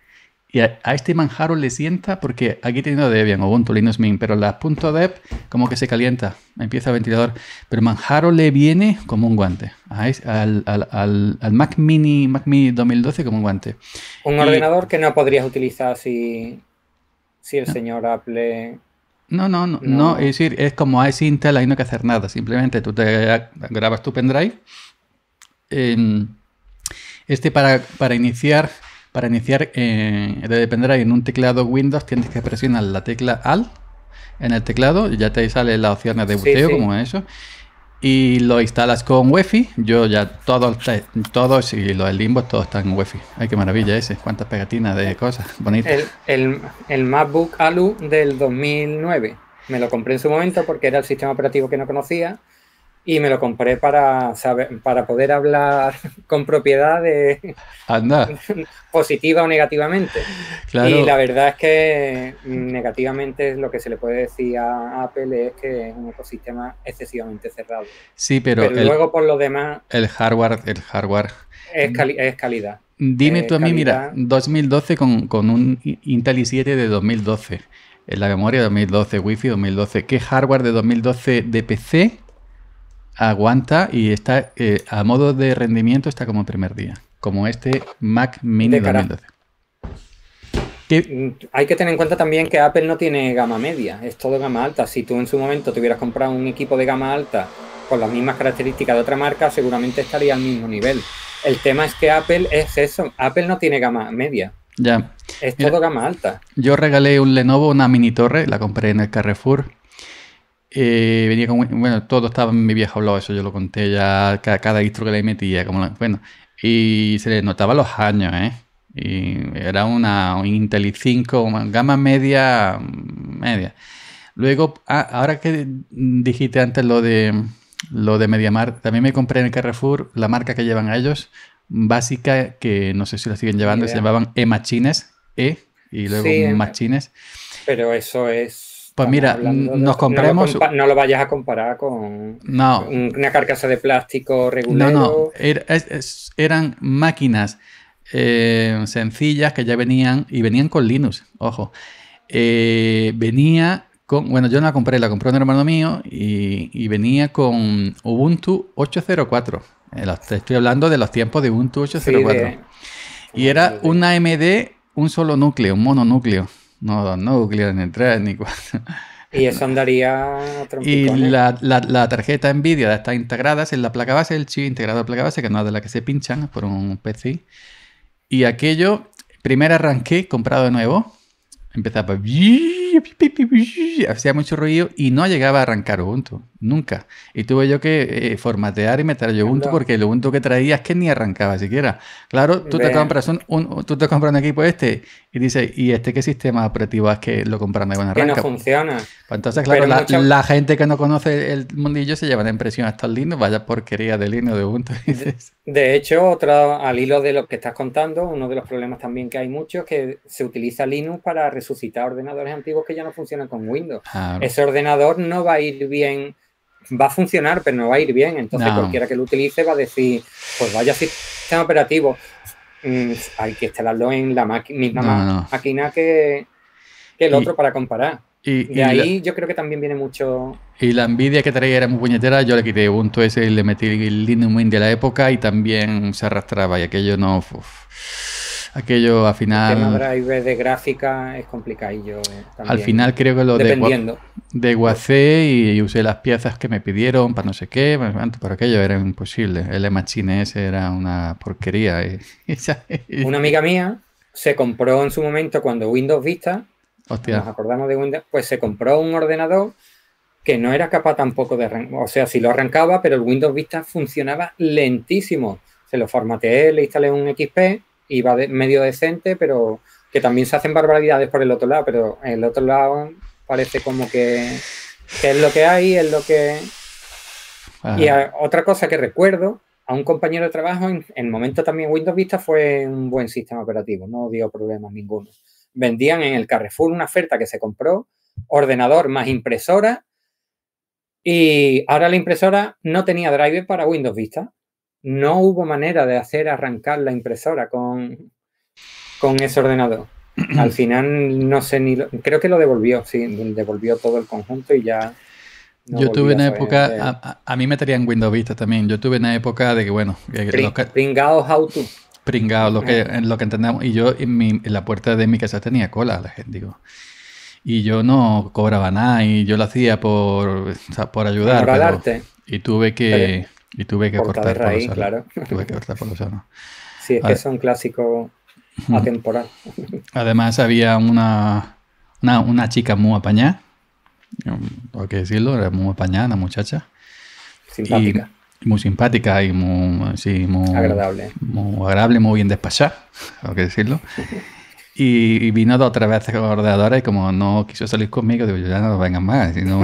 y a, este Manjaro le sienta, porque aquí teniendo Debian, Ubuntu, Linux Mint, pero las .deb como que se calienta, empieza el ventilador, pero Manjaro le viene como un guante, al, Mac Mini Mac Mini 2012 como un guante. Un ordenador que no podrías utilizar si, si el señor Apple no, no, no, no, es decir, es como es Intel, ahí no hay que hacer nada, simplemente tú te grabas tu pendrive. Em, este para, para, iniciar, para iniciar eh, pendrive en un teclado Windows tienes que presionar la tecla Alt en el teclado, y ya te sale las opciones de boteo, como eso y lo instalas con wi Yo ya todos, todos y los limbos Limbo, todos están en Wi-Fi. Ay, qué maravilla ese. Cuántas pegatinas de cosas bonitas. El, el, MacBook Alu del 2009. Me lo compré en su momento porque era el sistema operativo que no conocía y me lo compré para saber, para poder hablar [LAUGHS] con propiedad de [LAUGHS] positiva o negativamente. Y la verdad es que negativamente lo que se le puede decir a Apple es que es un ecosistema excesivamente cerrado. Sí, pero, pero luego por lo demás el hardware, el hardware es, es calidad. Dime tú a mí, mira, 2012 con, con un Intel i7 de 2012, en la memoria 2012, Wi-Fi 2012, ¿qué hardware de 2012 de PC aguanta y está eh, a modo de rendimiento está como primer día, como este Mac Mini 2012. Mm, hay que tener en cuenta también que Apple no tiene gama media, es todo gama alta. Si tú en su momento te hubieras comprado un equipo de gama alta con las mismas características de otra marca, seguramente estaría al mismo nivel. El tema es que Apple es eso, Apple no tiene gama media. Ya. Es todo gama alta. Yo regalé un Lenovo, una mini torre, la compré en el Carrefour eh, venía con, bueno, todo estaba, en mi viejo blog eso, yo lo conté ya, cada, cada distro que le metía, como la, bueno, y se le notaba los años, ¿eh? Y era una Intel i5, gama media, media. Luego, ah, ahora que dijiste antes lo de lo de MediaMar, también me compré en el Carrefour la marca que llevan a ellos, básica, que no sé si la siguen llevando, se llamaban E-Machines, E, y luego Machines. Pero eso es pues mira, nos compramos. No lo, vayas a comparar con una carcasa de plástico regular. No, no. Er, eran máquinas eh, sencillas que ya venían y venían con Linux, ojo. Eh, venía con. Bueno, yo no la compré, la compró un hermano mío y, venía con Ubuntu 8.04. Eh, estoy hablando de los tiempos de Ubuntu 8.04. Y era una AMD, un solo núcleo, un mononúcleo no no ni ni cuatro. Y eso andaría Y la, la, la, tarjeta NVIDIA está integrada es en la placa base, el chip integrado a placa base, que no es de la que se pinchan, por un PC Y aquello, primero arranqué, comprado de nuevo, empezaba... Hacía mucho ruido y no llegaba a arrancar Ubuntu, nunca. Y tuve yo que eh, formatear y meterle Ubuntu porque el Ubuntu que traía es que ni arrancaba siquiera. Claro, tú te compras un, tú te compras un equipo este y dice, ¿y este qué sistema operativo es que lo compran de buena Que no funciona. Pues entonces, claro, la, gente que no conoce el mundillo se lleva la impresión hasta el Linux, vaya porquería de Linux de Ubuntu. [LAUGHS] De, de hecho, otra, al hilo de lo que estás contando, uno de los problemas también que hay mucho es que se utiliza Linux para resucitar ordenadores antiguos que ya no funcionan con Windows. Ese ordenador no va a ir bien va a funcionar, pero no va a ir bien. Entonces, cualquiera que lo utilice va a decir, pues vaya sistema operativo hay que instalarlo en la misma máquina que, el otro para comparar. Y, ahí yo creo que también viene mucho. Y la envidia que traía era muy puñetera. Yo le quité Ubuntu ese y le metí el Linux de la época y también se arrastraba. Y aquello no. Aquello al final. El tema de gráfica es complicadillo. Al final creo que lo Dependiendo. de guacé y usé las piezas que me pidieron para no sé qué, para aquello era imposible. El machine ese era una porquería. [LAUGHS] una amiga mía se compró en su momento cuando Windows Vista, Hostia. nos acordamos de Windows, pues se compró un ordenador que no era capaz tampoco de arrancar, o sea, si lo arrancaba, pero el Windows Vista funcionaba lentísimo. Se lo formateé, le instalé un XP y va medio decente, pero que también se hacen barbaridades por el otro lado, pero el otro lado parece como que, es lo que hay, es lo que... Y otra cosa que recuerdo, a un compañero de trabajo, en, el momento también Windows Vista fue un buen sistema operativo, no dio problemas ninguno. Vendían en el Carrefour una oferta que se compró, ordenador más impresora, y ahora la impresora no tenía driver para Windows Vista no hubo manera de hacer arrancar la impresora con, con ese ordenador. [CLEARS THROAT] Al final, no sé ni. Lo, creo que lo devolvió, sí, devolvió todo el conjunto y ya. yo tuve una época, a, mí me traían Windows Vista también. Yo tuve una época de que, bueno, pringados lo que, lo que entendamos. Y yo en, en la puerta de mi casa tenía cola, la gente, digo. Y yo no cobraba nada y yo lo hacía por, por ayudar. Por pero, y tuve que. Y tuve que cortar por claro. Sí, es que ah. es un clásico atemporal. Además, había una, una, una chica muy apañada, hay que decirlo, era muy apañada la muchacha. Simpática. muy simpática y muy, muy agradable. Muy agradable, muy bien despachada, hay [LAUGHS] que decirlo. [LAUGHS] Y vino dos o tres veces con ordenadores y como no quiso salir conmigo, digo, ya no vengan más. No...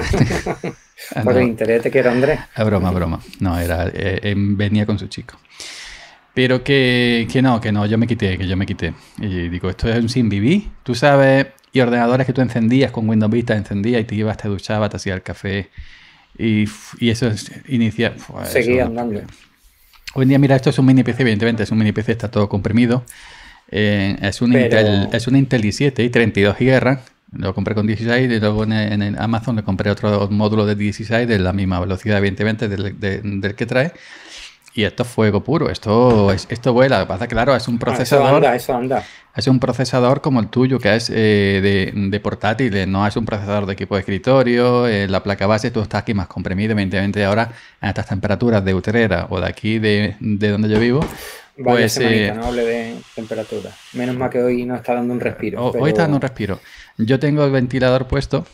[LAUGHS] Por el interés quiero, Andrés. A broma, broma. No, era, eh, venía con su chico. Pero que, que, no, que no, yo me quité, que yo me quité. Y digo, esto es un sin vivir. Tú sabes, y ordenadores que tú encendías con Windows Vista, encendías y te ibas, te duchabas, te hacías el café. Y, y eso inicia. Seguía andando. Hoy en día, mira, esto es un mini PC, evidentemente, es un mini PC, está todo comprimido. Eh, es, un Intel, es un Intel i7 y 32 GB Lo compré con 16 y luego en, Amazon le compré otro módulo de 16 de la misma velocidad, evidentemente, del, que trae. Y esto es fuego puro, esto, es, esto vuela. pasa claro, es un ah, procesador. Es un procesador como el tuyo, que es eh, de, de portátiles, eh, no es un procesador de equipo de escritorio. la placa base, tú estás aquí más comprimido, evidentemente, ahora a estas temperaturas de Utrera o de aquí, de, de donde yo vivo, Vaya pues, eh, no hable de temperatura. Menos mal que hoy no está dando un respiro. Hoy está dando un respiro. Yo tengo el ventilador puesto.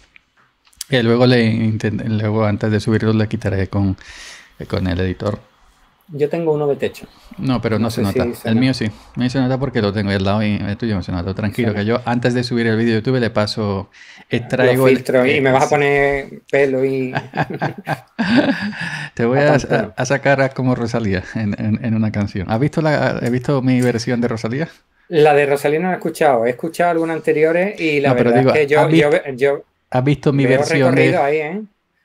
Que luego, le luego antes de subirlo le quitaré con, con el editor yo tengo uno de techo. No, pero no, se nota. el mío sí. Me se nota porque lo tengo al lado y el tuyo Tranquilo, que yo antes de subir el vídeo de YouTube le paso, eh, traigo... filtro y me vas a poner pelo y... [LAUGHS] Te voy a, sacar como Rosalía en, una canción. ¿Has visto, la, He visto mi versión de Rosalía? La de Rosalía no la he escuchado. He escuchado algunas anteriores y la verdad es que yo... he visto mi versión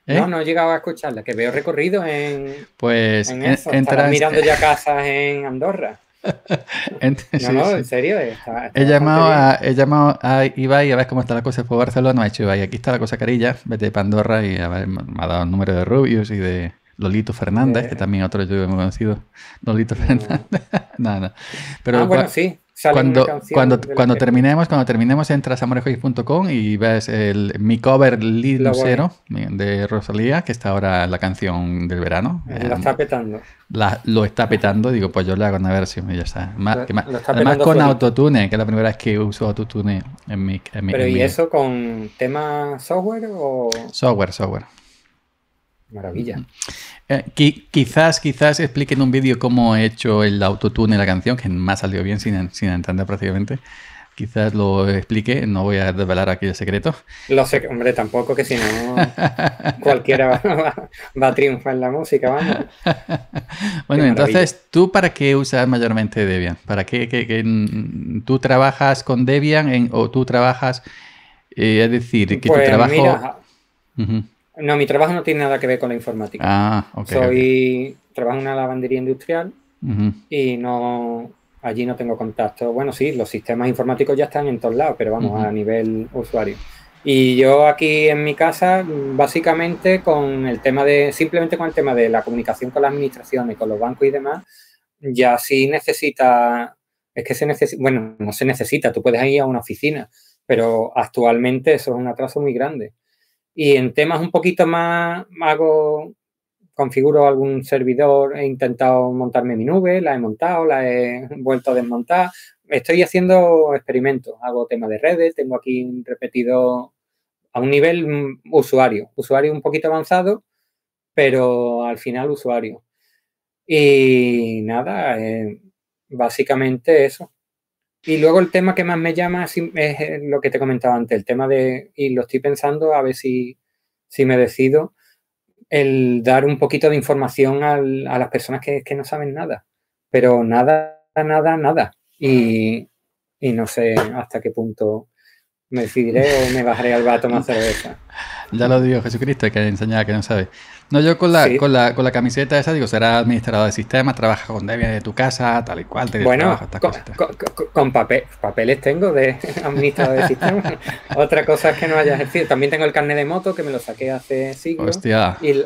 ¿Eh? No, no he llegado a escucharla, que veo recorrido en. Pues. mirando ya casas en Andorra. [LAUGHS] no, no, en serio. Eh, he, llamado a, llamado a, Ibai a ver cómo está la cosa por Barcelona. He ha dicho Ibai, aquí está la cosa carilla, vete para Andorra y a ver, me ha dado el número de Rubius y de Lolito Fernández, que también otro yo he conocido. Lolito mm. Fernández. [LAUGHS] no, no. Pero, ah, bueno, sí cuando, cuando, cuando terminemos, cuando terminemos, entras a y ves el, mi cover Lil Lucero de Rosalía, que está ahora la canción del verano. la eh, está petando. lo está petando, digo, pues yo le hago una versión y ya está. Además con Autotune, que es la primera vez que uso Autotune en mi... En Pero ¿y eso con tema software o...? Software, software. Maravilla. Mm. Eh, quizás, quizás explique en un vídeo cómo he hecho el autotune de la canción, que más salió bien sin, entender prácticamente. Quizás lo explique, no voy a revelar aquí el secreto. Lo sé, hombre, tampoco, que si no, [LAUGHS] cualquiera va, a triunfar en la música, [LAUGHS] bueno, entonces, ¿tú para qué usas mayormente Debian? ¿Para qué, mm, tú trabajas con Debian o tú trabajas, eh, es decir, que tu pues trabajo... No, mi trabajo no tiene nada que ver con la informática. Ah, Soy, trabajo en una lavandería industrial y no, allí no tengo contacto. Bueno, sí, los sistemas informáticos ya están en todos lados, pero vamos, a nivel usuario. Y yo aquí en mi casa, básicamente con el tema de, simplemente con el tema de la comunicación con la administración y con los bancos y demás, ya sí necesita, es que se necesita, bueno, no se necesita, tú puedes ir a una oficina, pero actualmente eso es un atraso muy grande. Y en temas un poquito más, hago, configuro algún servidor, he intentado montarme mi nube, la he montado, la he vuelto a desmontar. Estoy haciendo experimentos, hago temas de redes, tengo aquí un repetido a un nivel mm, usuario, usuario un poquito avanzado, pero al final usuario. Y nada, eh, básicamente eso. Y luego el tema que más me llama es eh, lo que te comentaba antes, el tema de, y lo estoy pensando a ver si, si me decido, el dar un poquito de información a las personas que, no saben nada, pero nada, nada, nada. Y, y no sé hasta qué punto ¿Me decidiré o me bajaré al vato más cerveza? Ya lo dijo Jesucristo, que enseñaba que no sabe. No, yo con la, con la, con la camiseta esa digo, será administrador de sistema, trabaja con Debian de tu casa, tal y cual, bueno, con, papeles tengo de [LAUGHS] administrador de sistema. [LAUGHS] Otra cosa es que no haya ejercido. También tengo el carnet de moto que me lo saqué hace siglos. Hostia. Y,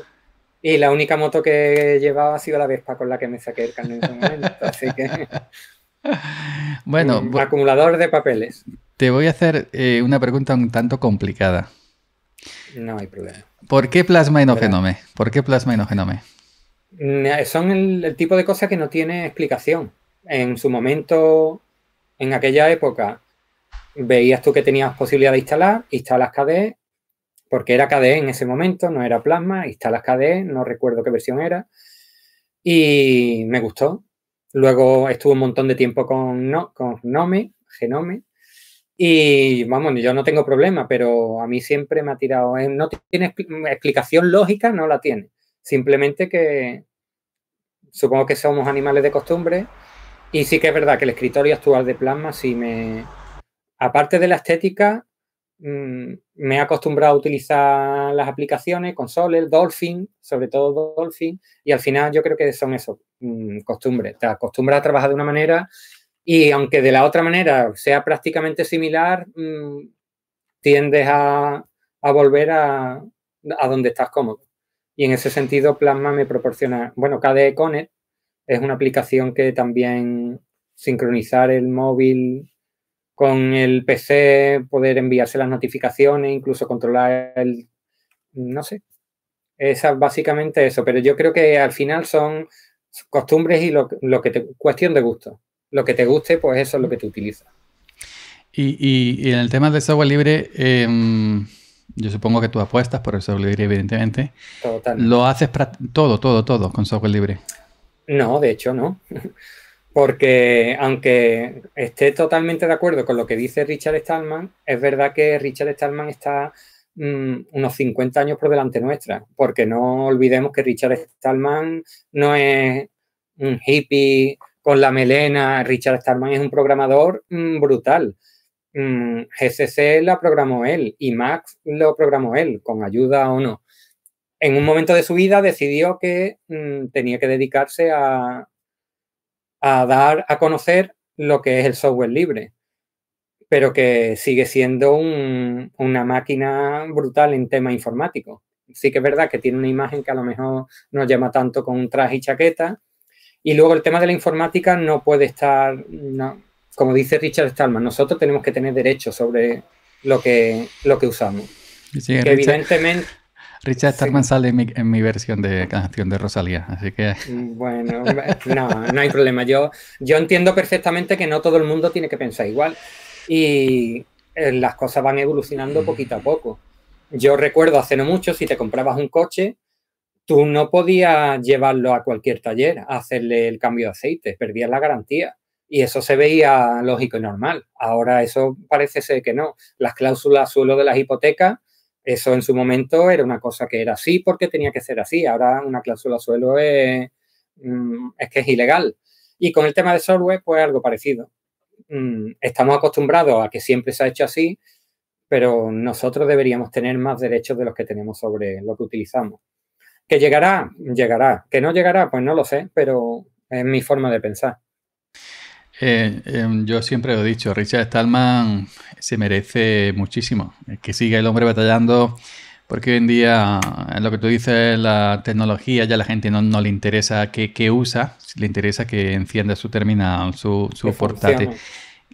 la única moto que llevaba ha sido la Vespa con la que me saqué el carnet de momento. Así que [LAUGHS] [LAUGHS] bueno, acumulador de papeles. Te voy a hacer eh, una pregunta un tanto complicada. No hay problema. ¿Por qué plasma enogenome? ¿Por qué plasma enogenome? Mm, eh, son el, tipo de cosas que no tiene explicación. En su momento, en aquella época, veías tú que tenías posibilidad de instalar, instalas KDE, porque era KDE en ese momento, no era Plasma, instalas KDE, no recuerdo qué versión era, y me gustó, Luego estuvo un montón de tiempo con, no, con nome Genome. Y vamos, yo no tengo problema, pero a mí siempre me ha tirado. Eh, no tiene mm, explicación lógica, no la tiene. Simplemente que supongo que somos animales de costumbre. Y sí que es verdad que el escritorio actual de Plasma sí me. Aparte de la estética, Mm, me he acostumbrado a utilizar las aplicaciones, consoles, Dolphin, sobre todo Dolphin, y al final yo creo que son eso, mm, costumbres. Te acostumbras a trabajar de una manera y aunque de la otra manera sea prácticamente similar, mm, tiendes a, volver a, a, donde estás cómodo. Y en ese sentido, Plasma me proporciona, bueno, KDE Connect es una aplicación que también sincronizar el móvil con el PC poder enviarse las notificaciones, incluso controlar el, no sé, es básicamente eso, pero yo creo que al final son costumbres y lo, que te, cuestión de gusto. Lo que te guste, pues eso es lo que te utilizas. Y, y, en el tema de software libre, em, yo supongo que tú apuestas por el software libre, evidentemente. Total. ¿Lo haces todo, todo, todo con software libre? No, de hecho, no. Porque aunque esté totalmente de acuerdo con lo que dice Richard Stallman, es verdad que Richard Stallman está mm, unos 50 años por delante nuestra, porque no olvidemos que Richard Stallman no es un hippie con la melena, Richard Stallman es un programador mm, brutal. Mm, GCC la programó él y Max lo programó él, con ayuda o no. En un momento de su vida decidió que tenía que dedicarse a, a dar a conocer lo que es el software libre, pero que sigue siendo una máquina brutal en tema informático. Sí que es verdad que tiene una imagen que a lo mejor no llama tanto con un traje y chaqueta. Y luego el tema de la informática no puede estar, como dice Richard Stallman, nosotros tenemos que tener derecho sobre lo que, lo que usamos. evidentemente Richard Starman sale en mi, versión de canción de Rosalía, así que... Mm, bueno, [LAUGHS] no, hay problema. Yo, yo entiendo perfectamente que no todo el mundo tiene que pensar igual y eh, las cosas van evolucionando mm. poquito a poco. Yo recuerdo hace no mucho, si te comprabas un coche, tú no podías llevarlo a cualquier taller a hacerle el cambio de aceite, perdías la garantía. Y eso se veía lógico y normal. Ahora eso parece ser que no. Las cláusulas suelo de las hipotecas eso en su momento era una cosa que era así porque tenía que ser así. Ahora una cláusula suelo es, mm, es que es ilegal. Y con el tema de software, pues algo parecido. Mm, estamos acostumbrados a que siempre se ha hecho así, pero nosotros deberíamos tener más derechos de los que tenemos sobre lo que utilizamos. Que llegará, llegará. Que no llegará, pues no lo sé, pero es mi forma de pensar. Eh, em, yo siempre lo he dicho, Richard Stallman se merece muchísimo. Eh, que siga el hombre batallando, porque hoy en día eh, lo que tú dices, la tecnología, ya la gente no, le interesa qué usa, le interesa que encienda su terminal, su, portátil.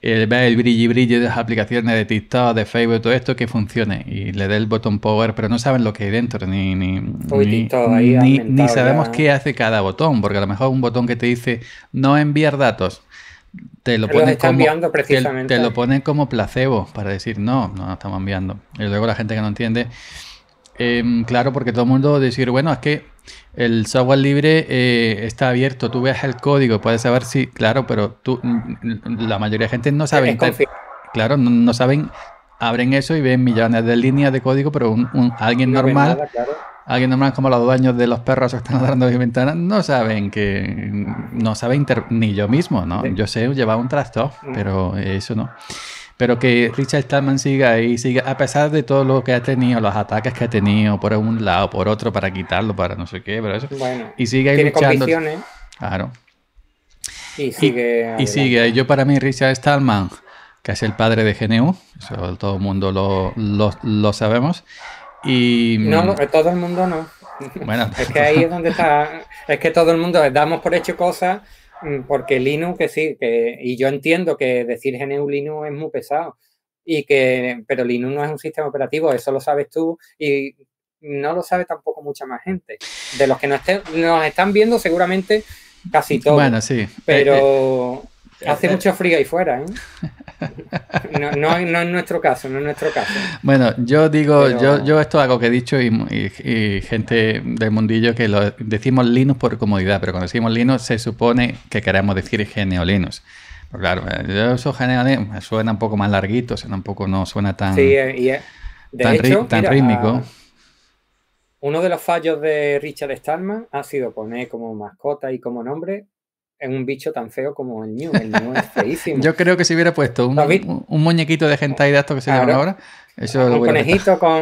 Eh, ve el y brillo de las aplicaciones de TikTok, de Facebook, todo esto que funcione y le dé el botón power, pero no saben lo que hay dentro, ni, ni, ni, sabemos qué hace cada botón, porque a lo mejor un botón que te dice no enviar datos, te lo, ponen como, Te, lo ponen como placebo para decir no, no, estamos enviando. Y luego la gente que no entiende, em, claro, porque todo el mundo decir, bueno, es que el software libre eh, está abierto, tú veas el código, puedes saber si, claro, pero tú, la mayoría de gente no sabe, claro, no, saben, abren eso y ven millones de líneas de código, pero un, alguien normal alguien nomás como los dueños de los perros que están dando a mi ventana no saben que no saben ni yo mismo, ¿no? Yo sé llevar un trasto, mm. pero eso no. Pero que Richard Stallman siga ahí, siga, a pesar de todo lo que ha tenido, los ataques que ha tenido por un lado, por otro, para quitarlo, para no sé qué, pero eso. Bueno, y sigue ahí luchando. ¿eh? Claro. Y sigue. Y, sigue. Yo, para mí, Richard Stallman, que es el padre de GNU, todo el mundo lo, lo, lo sabemos, y... No, mm, eh, todo el mundo no. [LAUGHS] es que ahí es donde está. Es que todo el mundo eh, damos por hecho cosas mm, porque Linux, que sí, que, y yo entiendo que decir GNU Linux es muy pesado, y que, pero Linux no es un sistema operativo, eso lo sabes tú y no lo sabe tampoco mucha más gente. De los que nos, están viendo, seguramente casi todos. Bueno, sí. Eh, pero hace mucho frío ahí fuera, ¿eh? [LAUGHS] No, no, nuestro caso, no es nuestro caso. Bueno, yo digo, yo, yo esto algo que he dicho y, gente del mundillo que lo decimos Linux por comodidad, pero cuando decimos Linux se supone que queremos decir Geneo Linux. Pues claro, yo uso suena un poco más larguito, suena un poco, no suena tan, tan, rítmico. Uno de los fallos de Richard Stallman ha sido poner como mascota y como nombre es un bicho tan feo como el New. El es feísimo. [LAUGHS] Yo creo que si hubiera puesto un, muñequito de gente de esto que se claro. ahora, un conejito con,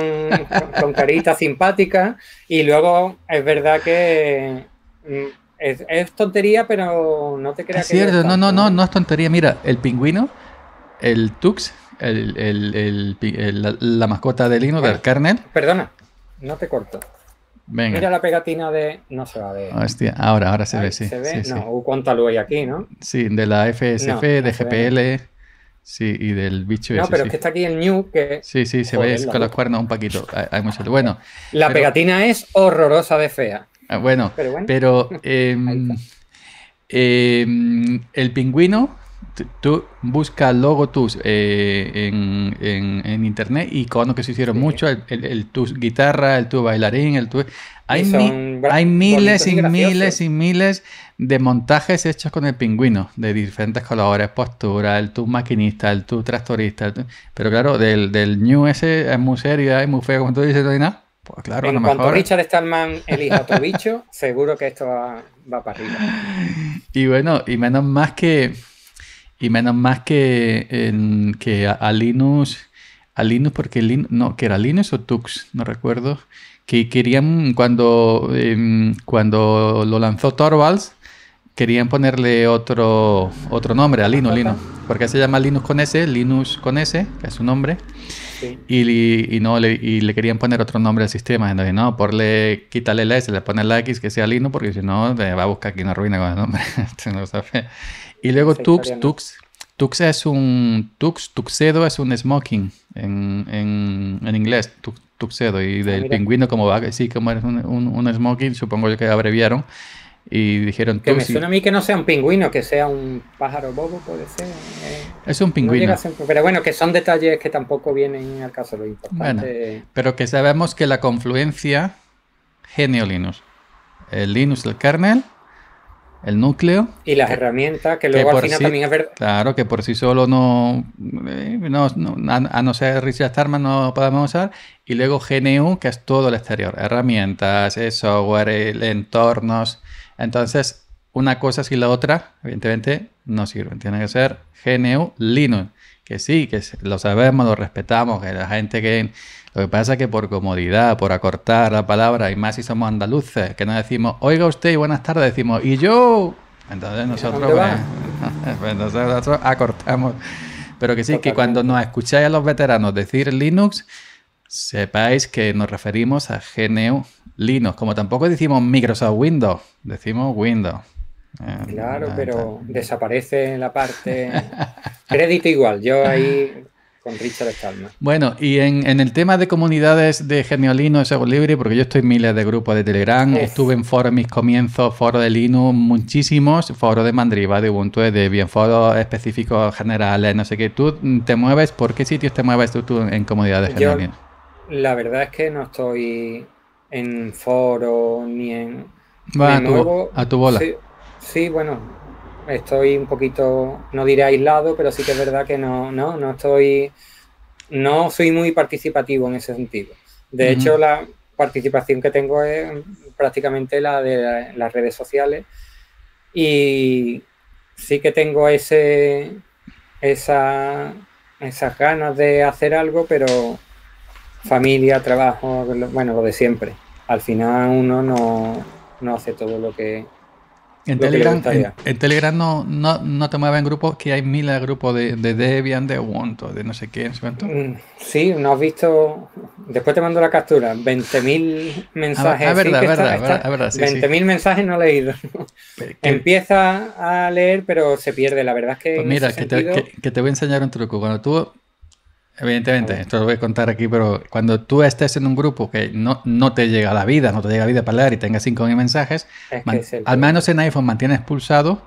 con, carita simpática. Y luego es verdad que mm, es, tontería, pero no te creas que. Cierto, es no, no, no, no es tontería. Mira, el pingüino, el Tux, el, la, mascota de Lino, del Kernel. Perdona, no te corto. Venga. Mira la pegatina de. No se va a ver. Hostia, ah, ahora, ahora se ve, sí. Se ve, no, uh, cuánta luz hay aquí, ¿no? Sí, de la FSF, de GPL. Sí, y del bicho No, pero es que está aquí el new que. Sí, sí, se ve con los cuernos un poquito. Hay, Bueno. La pegatina es horrorosa de fea. Ah, bueno, pero, bueno. pero [LAUGHS] em, em, el pingüino tú busca logo eh, en, en, en, internet, iconos que se hicieron mucho, el, Tus tu guitarra, el tu bailarín, el tu... Hay, hay miles y, miles y miles de montajes hechos con el pingüino, de diferentes colores, posturas, el tu maquinista, el tu tractorista. Pero claro, del, New ese es muy serio, es muy feo, como tú dices, no Pues claro, en cuanto Richard Stallman elija tu bicho, [LAUGHS] seguro que esto va para arriba. Y bueno, y menos más que y menos más que, que a, Linus Linux, a Linux, porque Linux, no, que era Linux o Tux, no recuerdo, que querían, cuando, em, cuando lo lanzó Torvalds, querían ponerle otro, otro nombre a Linux, Linux, porque se llama Linux con S, Linux con S, que es su nombre, y, no, le, y le querían poner otro nombre al sistema, entonces no, porle, quítale la S, le ponen la X que sea Linux, porque si no, va a buscar aquí una ruina con el nombre, [LAUGHS] este no y luego tux, tux. Tux es un. Tux, tuxedo es un smoking en, en, en inglés, tuxedo. Y ah, del pingüino, como va, sí, como es un, un, smoking, supongo yo que abreviaron. Y dijeron Que me suena a mí que no sea un pingüino, que sea un pájaro bobo, puede ser. Eh, es un pingüino. pero bueno, que son detalles que tampoco vienen al caso. Lo importante. Bueno, pero que sabemos que la confluencia genio Linux. El Linux, el kernel, el núcleo. Y las herramientas, que luego al final también es verdad. Claro, que por sí solo no, eh, no, a, no ser Richard Starman no podemos usar. Y luego GNU, que es todo el exterior, herramientas, eh, software, entornos. Entonces, una cosa sin la otra, evidentemente, no sirven. Tiene que ser GNU Linux, que sí, que lo sabemos, lo respetamos, que la gente que lo que pasa es que por comodidad, por acortar la palabra, y más si somos andaluces, que no decimos, oiga usted y buenas tardes, decimos, y yo. Entonces pues, [LAUGHS] pues, nosotros, acortamos. Pero que sí, que cuando nos escucháis a los veteranos decir Linux, sepáis que nos referimos a GNU e Linux. Como tampoco decimos Microsoft Windows, decimos Windows. Claro, eh, pero eh, desaparece la parte [LAUGHS] crédito igual. Yo ahí bueno, y en, el tema de comunidades de Geniolino, es libre, porque yo estoy en miles de grupos de Telegram, estuve en foros mis comienzos, foros de Linux, muchísimos, foros de Mandriva, de Ubuntu, de bien, foros específicos generales, no sé qué. ¿Tú te mueves? ¿Por qué sitios te mueves tú, en comunidades de Geniolino? La verdad es que no estoy en foro ni en... Va, a, tu, bola. sí bueno, estoy un poquito, no diré aislado, pero sí que es verdad que no, no, no estoy, no soy muy participativo en ese sentido. De hecho, la participación que tengo es prácticamente la de las redes sociales y sí que tengo ese, esa, esas ganas de hacer algo, pero familia, trabajo, bueno, lo de siempre. Al final uno no hace todo lo que en Telegram, en, Telegram, no, no, te mueves en grupos, que hay miles de grupos de, Debian, de Ubuntu, de no sé qué. En mm, sí, no has visto. Después te mando la captura. 20.000 ah, mensajes. Ah, verdad, verdad, verdad, sí, 20.000 mensajes no he leído. [LAUGHS] Empieza a leer, pero se pierde. La verdad es que. Pues mira, que, te, que, te voy a enseñar un truco. Cuando tú Evidentemente, esto lo voy a contar aquí, pero cuando tú estés en un grupo que no, no te llega la vida, no te llega la vida para leer y tengas 5.000 mensajes, al menos en iPhone mantienes pulsado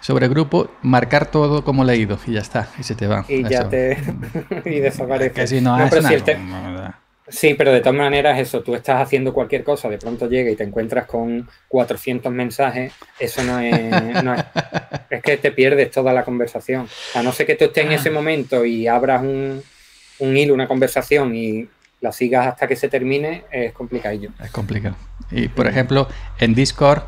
sobre el grupo, marcar todo como leído y ya está, y se te va. Y ya te... [LAUGHS] y desaparece. no, Sí, pero de todas maneras eso, tú estás haciendo cualquier cosa, de pronto llega y te encuentras con 400 mensajes, eso no es, no es... [LAUGHS] es que te pierdes toda la conversación. A no ser que tú estés en ese ah. momento y abras un, un hilo, una conversación y la sigas hasta que se termine, es complicadillo. Es complicado. Y por ejemplo, en Discord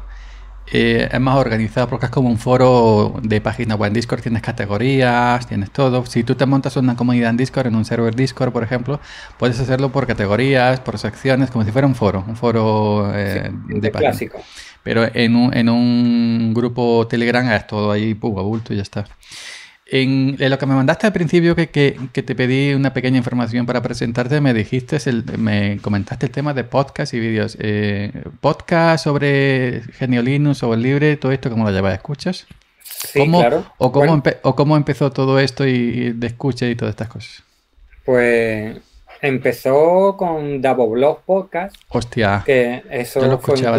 eh, es más organizado porque es como un foro de página web. En Discord tienes categorías, tienes todo. Si tú te montas una comunidad en Discord, en un server Discord, por ejemplo, puedes hacerlo por categorías, por secciones, como si fuera un foro, un foro eh, de página. Clásico. Pero en un, en un grupo Telegram es todo ahí, pum, abulto y ya está. En, lo que me mandaste al principio, que, te pedí una pequeña información para presentarte, me dijiste, me comentaste el tema de podcast y vídeos. Eh, ¿Podcast sobre Geniolinus Linux, sobre Libre, todo esto, cómo lo llevas? ¿Escuchas? Sí, claro. O cómo, cómo empezó todo esto y, de escucha y todas estas cosas? Pues empezó con Blog Podcast. Hostia. Que eso lo escuchaba,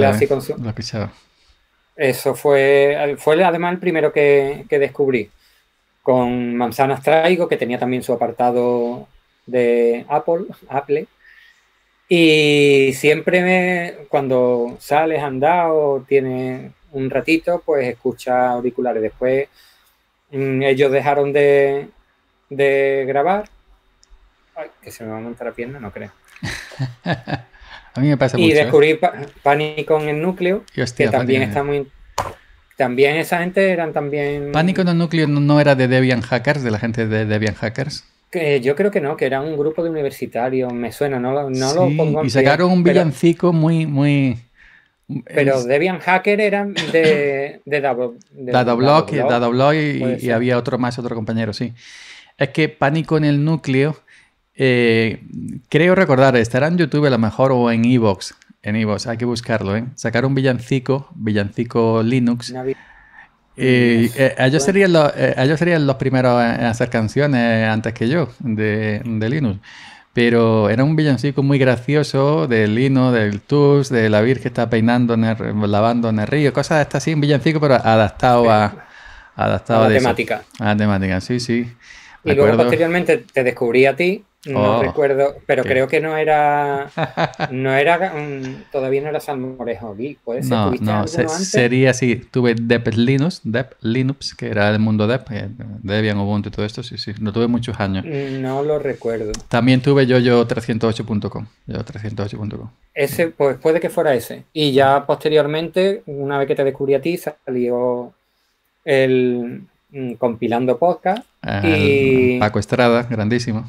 Eso fue, fue además el primero que descubrí con Manzanas Traigo, que tenía también su apartado de Apple, Apple. Y siempre me, cuando sales, andado, tiene un ratito, pues escucha auriculares. Después mm, ellos dejaron de, grabar. Ay, que se me va a montar la pierna, no creo. [LAUGHS] a mí me pasa mucho. Y ¿eh? descubrí Pánico en el núcleo, que también está muy, también esa gente eran también... Pánico en el núcleo no era de Debian Hackers, de la gente de Debian Hackers. Que eh, yo creo que no, que era un grupo de universitarios, me suena, no, lo pongo. En y sacaron un villancico muy, muy. Pero Debian Hacker eran de, de, Dado, de Dado y, había otro más, otro compañero, sí. Es que Pánico en el Núcleo, eh, creo recordar, estará en YouTube a lo mejor o en Evox en hay que buscarlo, ¿eh? sacar un villancico, villancico Linux. Eh, eh, ellos, serían los, ellos los primeros en hacer canciones antes que yo de, Linux. Pero era un villancico muy gracioso de Lino, del tus, de la Virgen que está peinando, lavando en el río, cosas estas así, un villancico, pero adaptado a, adaptado a la temática. A temática, sí, sí. Y luego posteriormente te descubrí a ti no oh. recuerdo, pero creo que no era. No era. todavía no era salmorejo Geek, puede ser. No, no, antes? sería así. Tuve dep Linux, dep Linux, que era el mundo dep eh, Debian, Ubuntu y todo esto. Sí, sí, no tuve muchos años. Mm, no lo recuerdo. También tuve yo, yo 308.com. Yo 308.com. Ese, pues puede que fuera ese. Y ya posteriormente, una vez que te descubrí a ti, salió el. Mm, Compilando podcast. Ah, y... Paco grandísimo.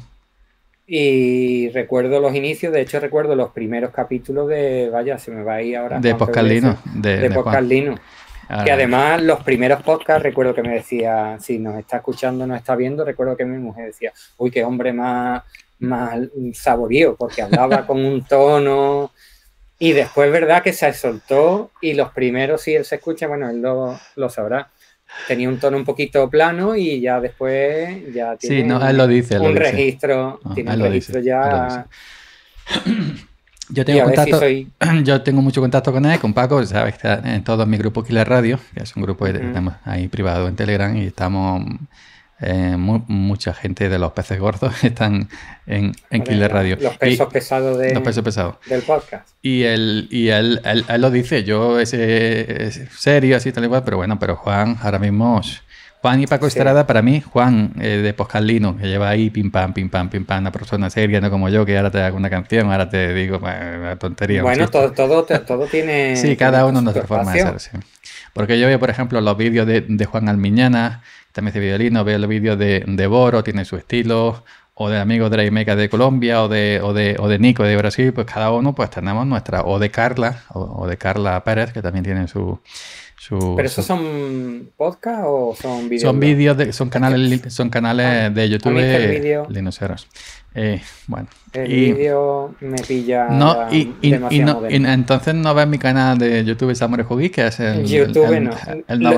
Y recuerdo los inicios, de hecho recuerdo los primeros capítulos de, vaya, se me va a ir ahora. De Podcast De, de, Podcast Que además los primeros podcasts, recuerdo que me decía, si nos está escuchando, nos está viendo, recuerdo que mi mujer decía, uy, qué hombre más, más saborío, porque hablaba [LAUGHS] con un tono. Y después, ¿verdad? Que se soltó y los primeros, si él se escucha, bueno, él lo, lo sabrá tenía un tono un poquito plano y ya después ya tiene sí, no, él lo dice, un registro, tiene registro ya. [CLEARS THROAT] Yo tengo, mucho contacto con él, con Paco, sabes, está en todo mi grupo Killer Radio, que es un grupo que ahí privado en Telegram y estamos eh, mucha gente de los peces gordos [LAUGHS] están en, Killer Radio. Los pesos pesados del podcast. Y él, y él, él, lo dice, yo es, serio, así tal y cual, pero bueno, pero Juan, ahora mismo... Juan y Paco Estrada, para mí, Juan eh, de Poscalino, que lleva ahí pim pam, pim pam, pim pam, una persona seria, no como yo, que ahora te hago una canción, ahora te digo una tontería. Bueno, todo, todo, todo tiene. Sí, cada uno nuestra forma de ser. Porque yo veo, por ejemplo, los vídeos de, Juan Almiñana, también de violino, veo los vídeos de, Boro, tiene su estilo, o de amigos Meca de Colombia, o de, o de, o de Nico de Brasil, pues cada uno pues tenemos nuestra, o de Carla, o, o de Carla Pérez, que también tiene su, ¿Pero esos son podcast o son videos Son vídeos, son canales, son canales ah, de YouTube de Eh, bueno. El vídeo me pilla. No, y, entonces no ves mi canal de YouTube Samuel Jugi, que es el. YouTube no.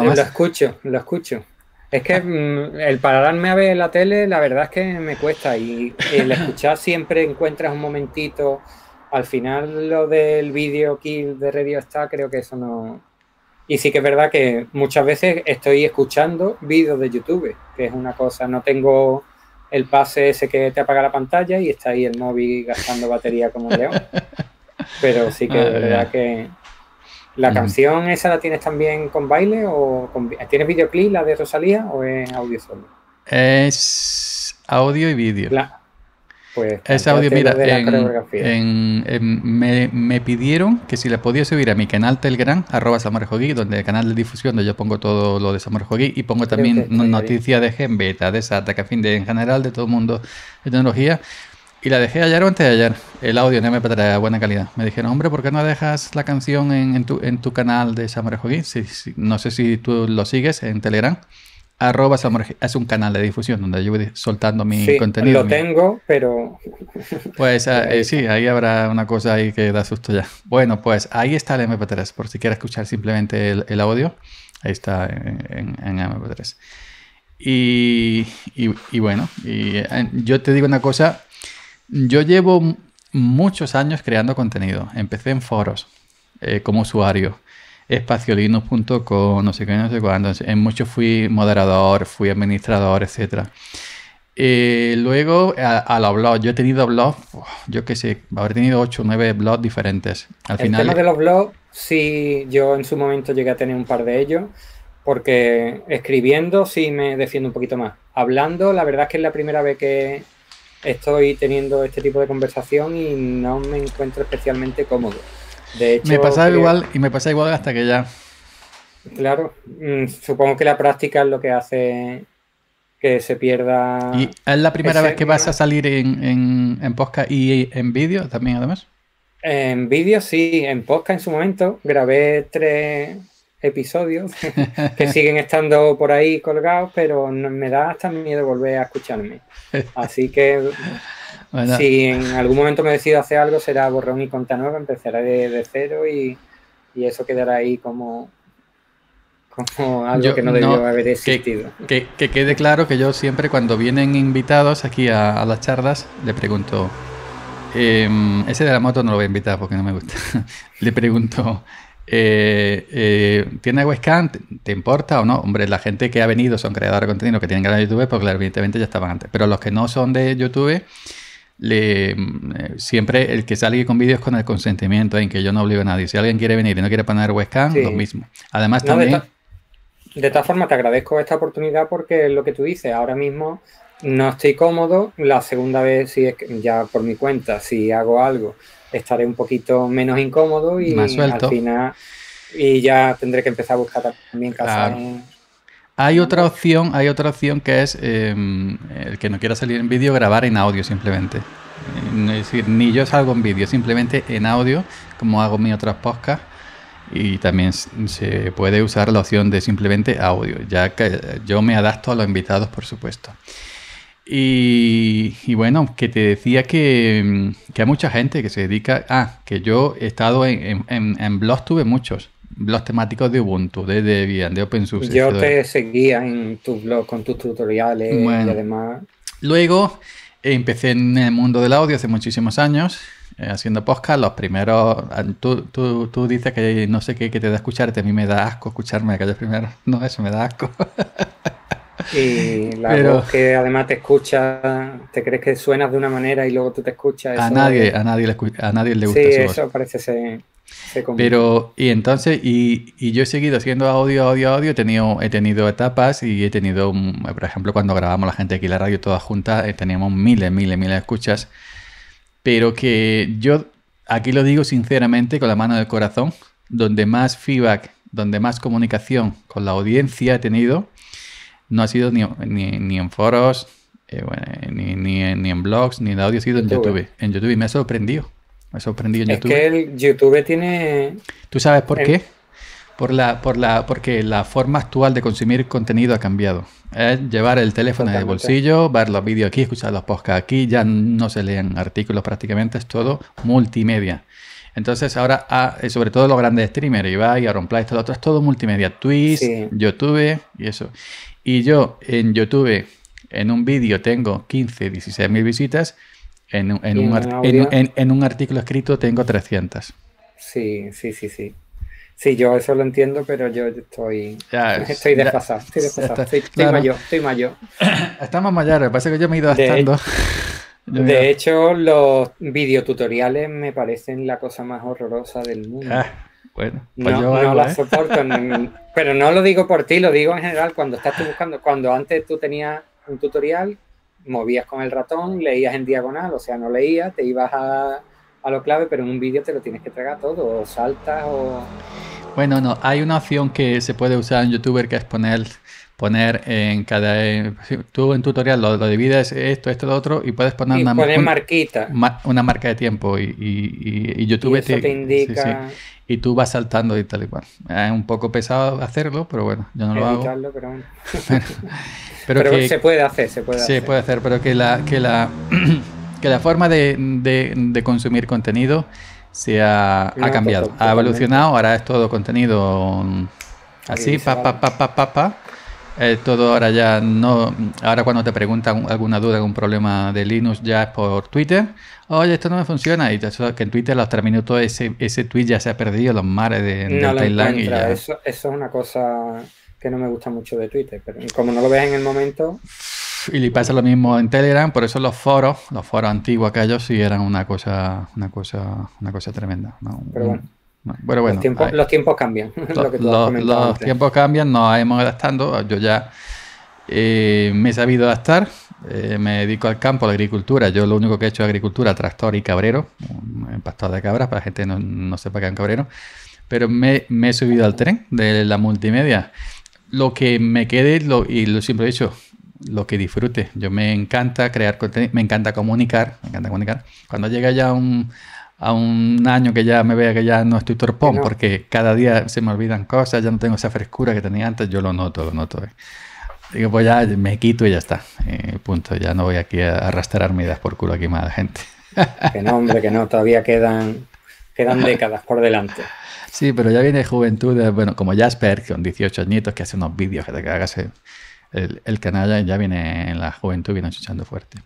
lo, escucho, lo escucho. Es que ah. mm, el pararme a ver la tele, la verdad es que me cuesta. Y el escuchar siempre encuentras un momentito. Al final, lo del vídeo kill de Radio está, creo que eso no y sí que es verdad que muchas veces estoy escuchando vídeos de YouTube, que es una cosa, no tengo el pase ese que te apaga la pantalla y está ahí el móvil gastando batería como un león. Pero sí que es verdad que la mm. canción esa la tienes también con baile o con... tienes videoclip la de Rosalía o es audio solo? Es audio y vídeo. Pues, ese audio, mira, em, me, pidieron que si le podía subir a mi canal Telegram, arroba donde el canal de difusión donde yo pongo todo lo de Samarjogui y pongo también noticias de Gen Beta, de SATA, que fin de en general, de todo el mundo de tecnología. Y la dejé ayer o antes de ayer, el audio no me 3 buena calidad. Me dijeron, hombre, ¿por qué no dejas la canción en, en tu, canal de Samarjogui? Si, no sé si tú lo sigues en Telegram. Arroba es un canal de difusión donde yo voy soltando mi sí, contenido. Lo tengo, pero. Pues ah, [LAUGHS] eh, sí, ahí habrá una cosa ahí que da susto ya. Bueno, pues ahí está el MP3, por si quieres escuchar simplemente el, audio. Ahí está en, MP3. Y, y, bueno, y, eh, yo te digo una cosa. Yo llevo muchos años creando contenido. Empecé en foros eh, como usuario espaciolinux.com, no sé qué, no sé cuándo. En muchos fui moderador, fui administrador, etc. Eh, luego a, los blogs, yo he tenido blogs, yo qué sé, haber tenido 8 o 9 blogs diferentes. Al El tema de los blogs, sí, yo en su momento llegué a tener un par de ellos, porque escribiendo sí me defiendo un poquito más. Hablando, la verdad es que es la primera vez que estoy teniendo este tipo de conversación y no me encuentro especialmente cómodo me pasaba igual y me pasa igual hasta que ya. Claro, mm, supongo que la práctica es lo que hace que se pierda. ¿Y es la primera vez que vas a salir en, en, en podcast y en vídeo también, además? En vídeo sí, en podcast en su momento grabé tres episodios [LAUGHS] que siguen estando por ahí colgados, pero me da hasta miedo volver a escucharme. [LAUGHS] Así que si en algún momento me decido hacer algo, será borrón pues, y cuenta nueva, empezaré de, cero y, eso quedará ahí como, como algo que no debió haber existido. Que, quede claro que yo siempre cuando vienen invitados aquí a, las charlas, le pregunto, em, ese de la moto no lo voy a invitar porque no me gusta, [LAUGHS] le pregunto... Eh, eh, ¿Tiene webcam? ¿Te importa o no? Hombre, la gente que ha venido son creadores de contenido que tienen canal de YouTube, porque evidentemente ya estaban antes. Pero los que no son de YouTube, le, eh, siempre el que salga con vídeos con el consentimiento en que yo no obligo a nadie. Si alguien quiere venir y no quiere poner webcam, lo mismo. Además, también. De todas formas, te agradezco esta oportunidad porque lo que tú dices, ahora mismo no estoy cómodo. La segunda vez, si es ya por mi cuenta, si hago algo, estaré un poquito menos incómodo y al final. Y ya tendré que empezar a buscar también casa hay otra opción, hay otra opción que es em, el que no quiera salir en vídeo, grabar en audio simplemente. Eh, es decir, ni yo salgo en vídeo, simplemente en audio, como hago mis otras podcasts. Y también se puede usar la opción de simplemente audio, ya que yo me adapto a los invitados, por supuesto. Y, bueno, que te decía que, hay mucha gente que se dedica a, ah, que yo he estado en, en, en blogs, tuve muchos, los temáticos de Ubuntu, de Debian, de OpenSUSE. Yo te seguía en tu blog con tus tutoriales y demás. Luego empecé en el mundo del audio hace muchísimos años, eh, haciendo podcast. Los primeros. Tú, tú, tú, dices que no sé qué, que te da escucharte, a mí me da asco escucharme aquellos primeros. [LAUGHS] No, eso me da asco. [LAUGHS] Y la voz que además te escucha, te crees que suenas de una manera y luego tú te escuchas. a nadie, a nadie le, a nadie le gusta. Sí, eso parece ser. Pero, y entonces, y, yo he seguido haciendo audio, audio, audio. He tenido, he tenido etapas y he tenido, mm, por ejemplo, cuando grabamos la gente aquí en la radio todas juntas, eh, teníamos miles, miles, miles de escuchas. Pero que yo aquí lo digo sinceramente con la mano del corazón, donde más feedback, donde más comunicación con la audiencia he tenido, no ha sido ni, en foros, eh, ni, en blogs, ni en audio, ha sido en YouTube. En YouTube y me ha sorprendido. Me sorprendí en YouTube. Es que el YouTube tiene. ¿Tú sabes por qué? Por la, por la, porque la forma actual de consumir contenido ha cambiado. Es llevar el teléfono en el bolsillo, ver los vídeos aquí, escuchar los podcasts aquí, ya no se leen artículos prácticamente, es todo multimedia. Entonces ahora, ah, eh, sobre todo los grandes streamers, Ibai, y todo lo otro, es todo multimedia. Twitch, YouTube y eso. Y yo en YouTube, en un vídeo tengo 15, 16 mil visitas en, un, en, un artículo escrito tengo 300. Sí, sí, sí, sí. Sí, yo eso lo entiendo, pero yo estoy, [LAUGHS] estoy desfasado, estoy [LAUGHS] desfasado, estoy, mayor, estoy mayor. [CLEARS THROAT] Estamos mayores, parece que yo me he ido gastando. [LAUGHS] De, hecho, los videotutoriales me parecen la cosa más horrorosa del mundo. Ah, bueno, pues no, yo no la ¿eh? soporto, pero no lo digo por ti, lo digo en general cuando estás buscando, cuando antes tú tenías un tutorial movías con el ratón, leías en diagonal, o sea, no leías, te ibas a, a lo clave, pero en un vídeo te lo tienes que tragar todo, o saltas o... Bueno, no, hay una opción que se puede usar en youtuber que es poner poner en cada... Tú en tutorial lo, vida divides esto, esto, lo otro y puedes poner una, marquita. una marca de tiempo y, y, y YouTube este, te, Y tú vas saltando y tal y cual. Es un poco pesado hacerlo, pero bueno, yo no lo hago. Pero, [LAUGHS] se puede hacer, se puede hacer. puede hacer, pero que la, que la, [CLEARS THROAT] la forma de, consumir contenido se ha, cambiado, ha evolucionado, ahora es todo contenido así, pa, pa, pa, pa, pa, pa eh, todo ahora ya no. Ahora cuando te preguntan alguna duda, algún problema de Linux, ya es por Twitter. Oye, esto no me funciona. Y que en Twitter, los tres minutos, ese, ese tweet ya se ha perdido los mares de, no y eso, es una cosa que no me gusta mucho de Twitter. Pero como no lo ves en el momento. Y le pasa lo mismo en Telegram, por eso los foros, los foros antiguos aquellos sí eran una cosa, una cosa, una cosa tremenda. ¿no? Pero bueno. Bueno, bueno, los, tiempos, los tiempos cambian. [LAUGHS] los, tiempos cambian, nos hemos adaptando. Yo ya eh, me he sabido adaptar. Eh, me dedico al campo, a la agricultura. Yo lo único que he hecho es agricultura, tractor y cabrero. Pastor de cabras, para la gente no, no sepa que es un cabrero. Pero me, he subido al tren de la multimedia. Lo que me quede, lo, y lo siempre he dicho, lo que disfrute. Yo me encanta crear contenido, me encanta comunicar, me encanta comunicar. Cuando llega ya un a un año que ya me vea que ya no estoy torpón, porque cada día se me olvidan cosas, ya no tengo esa frescura que tenía antes, yo lo noto, lo noto. Eh. Digo, pues ya me quito y ya está. Eh, punto, ya no voy aquí a arrastrar medidas por culo aquí más gente. Que no, hombre, que no, todavía quedan, quedan [LAUGHS] décadas por delante. Sí, pero ya viene juventud, eh, bueno, como Jasper, con 18 añitos, que hace unos vídeos que te cagas el, el ya viene en la juventud, viene chuchando fuerte.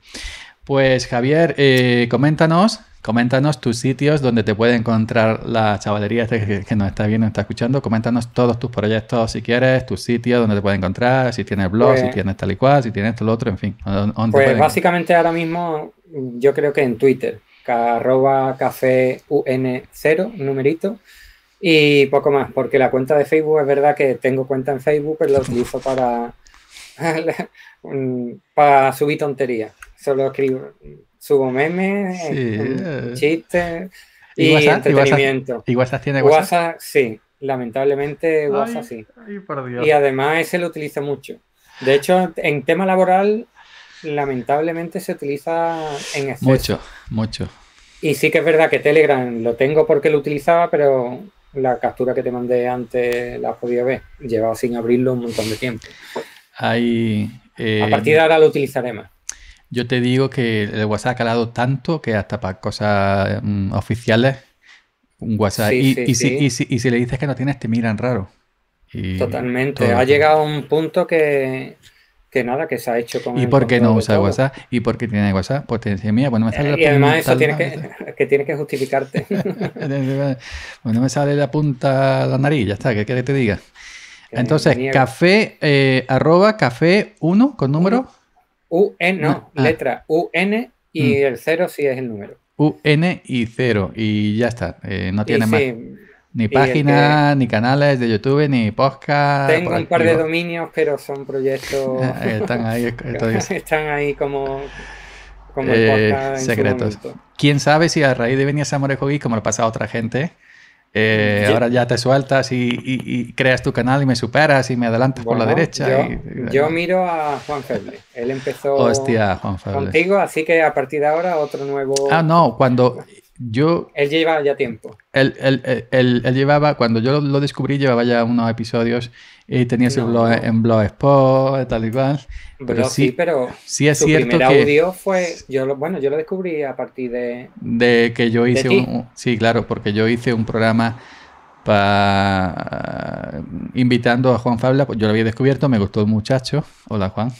Pues Javier, eh, coméntanos, coméntanos tus sitios donde te puede encontrar la chavalería este que, que nos está viendo, nos está escuchando. Coméntanos todos tus proyectos si quieres, tus sitios donde te puede encontrar, si tienes blog, si pues tienes tal y cual, si tienes todo lo otro, en fin. pues básicamente ahora mismo mm, yo creo que en Twitter, arroba café UN0, numerito. Y poco más, porque la cuenta de Facebook es verdad que tengo cuenta en Facebook, pero la utilizo para, [LAUGHS] para subir tonterías solo escribo, subo memes, eh. chistes y, entretenimiento. ¿Y WhatsApp tiene WhatsApp? WhatsApp sí, lamentablemente WhatsApp sí. Y además ese lo utiliza mucho. De hecho, en tema laboral, lamentablemente se utiliza en exceso. Mucho, mucho. Y sí que es verdad que Telegram lo tengo porque lo utilizaba, pero la captura que te mandé antes la podido ver. Llevaba sin abrirlo un montón de tiempo. Ahí. Eh, A partir de ahora lo utilizaré más. Yo te digo que el WhatsApp ha calado tanto que hasta para cosas mm, oficiales, un WhatsApp. y, Si, le dices que no tienes, te miran raro. Totalmente. Ha llegado a un punto que, nada, que se ha hecho con. ¿Y por qué no usa WhatsApp? ¿Y por qué tiene WhatsApp? Pues te decía, bueno, pues me eh, sale la Y además, eso tienes que, [LAUGHS] que, tienes que justificarte. bueno, [LAUGHS] pues me sale la punta la nariz, ya está, ¿qué que te diga? Entonces, café, eh, arroba café uno con número. UN, no, ah, ah. letra UN y mm. el 0 sí es el número. UN y 0 y ya está. Eh, no tiene más. Ni página, ni canales de YouTube, ni podcast. Tengo un par de dominios, pero son proyectos. [LAUGHS] Ah, están ahí, [LAUGHS] están ahí como, como eh, secretos. Quién sabe si a raíz de venir a Samurai como lo pasa a otra gente, eh, ahora ya te sueltas y, creas tu canal y me superas y me adelantas por la derecha. Yo, miro a Juan Feble. Él empezó contigo, así que a partir de ahora otro nuevo. Ah, no, cuando yo. Él llevaba ya tiempo. Él, llevaba, cuando yo lo, descubrí, llevaba ya unos episodios y tenía su blog en Blogspot, tal y cual. Pero, sí, pero sí es cierto que, audio fue. Yo bueno, yo lo descubrí a partir de. De que yo hice un, Sí, claro, porque yo hice un programa. para invitando a Juan Fabla, pues yo lo había descubierto, me gustó el muchacho. Hola Juan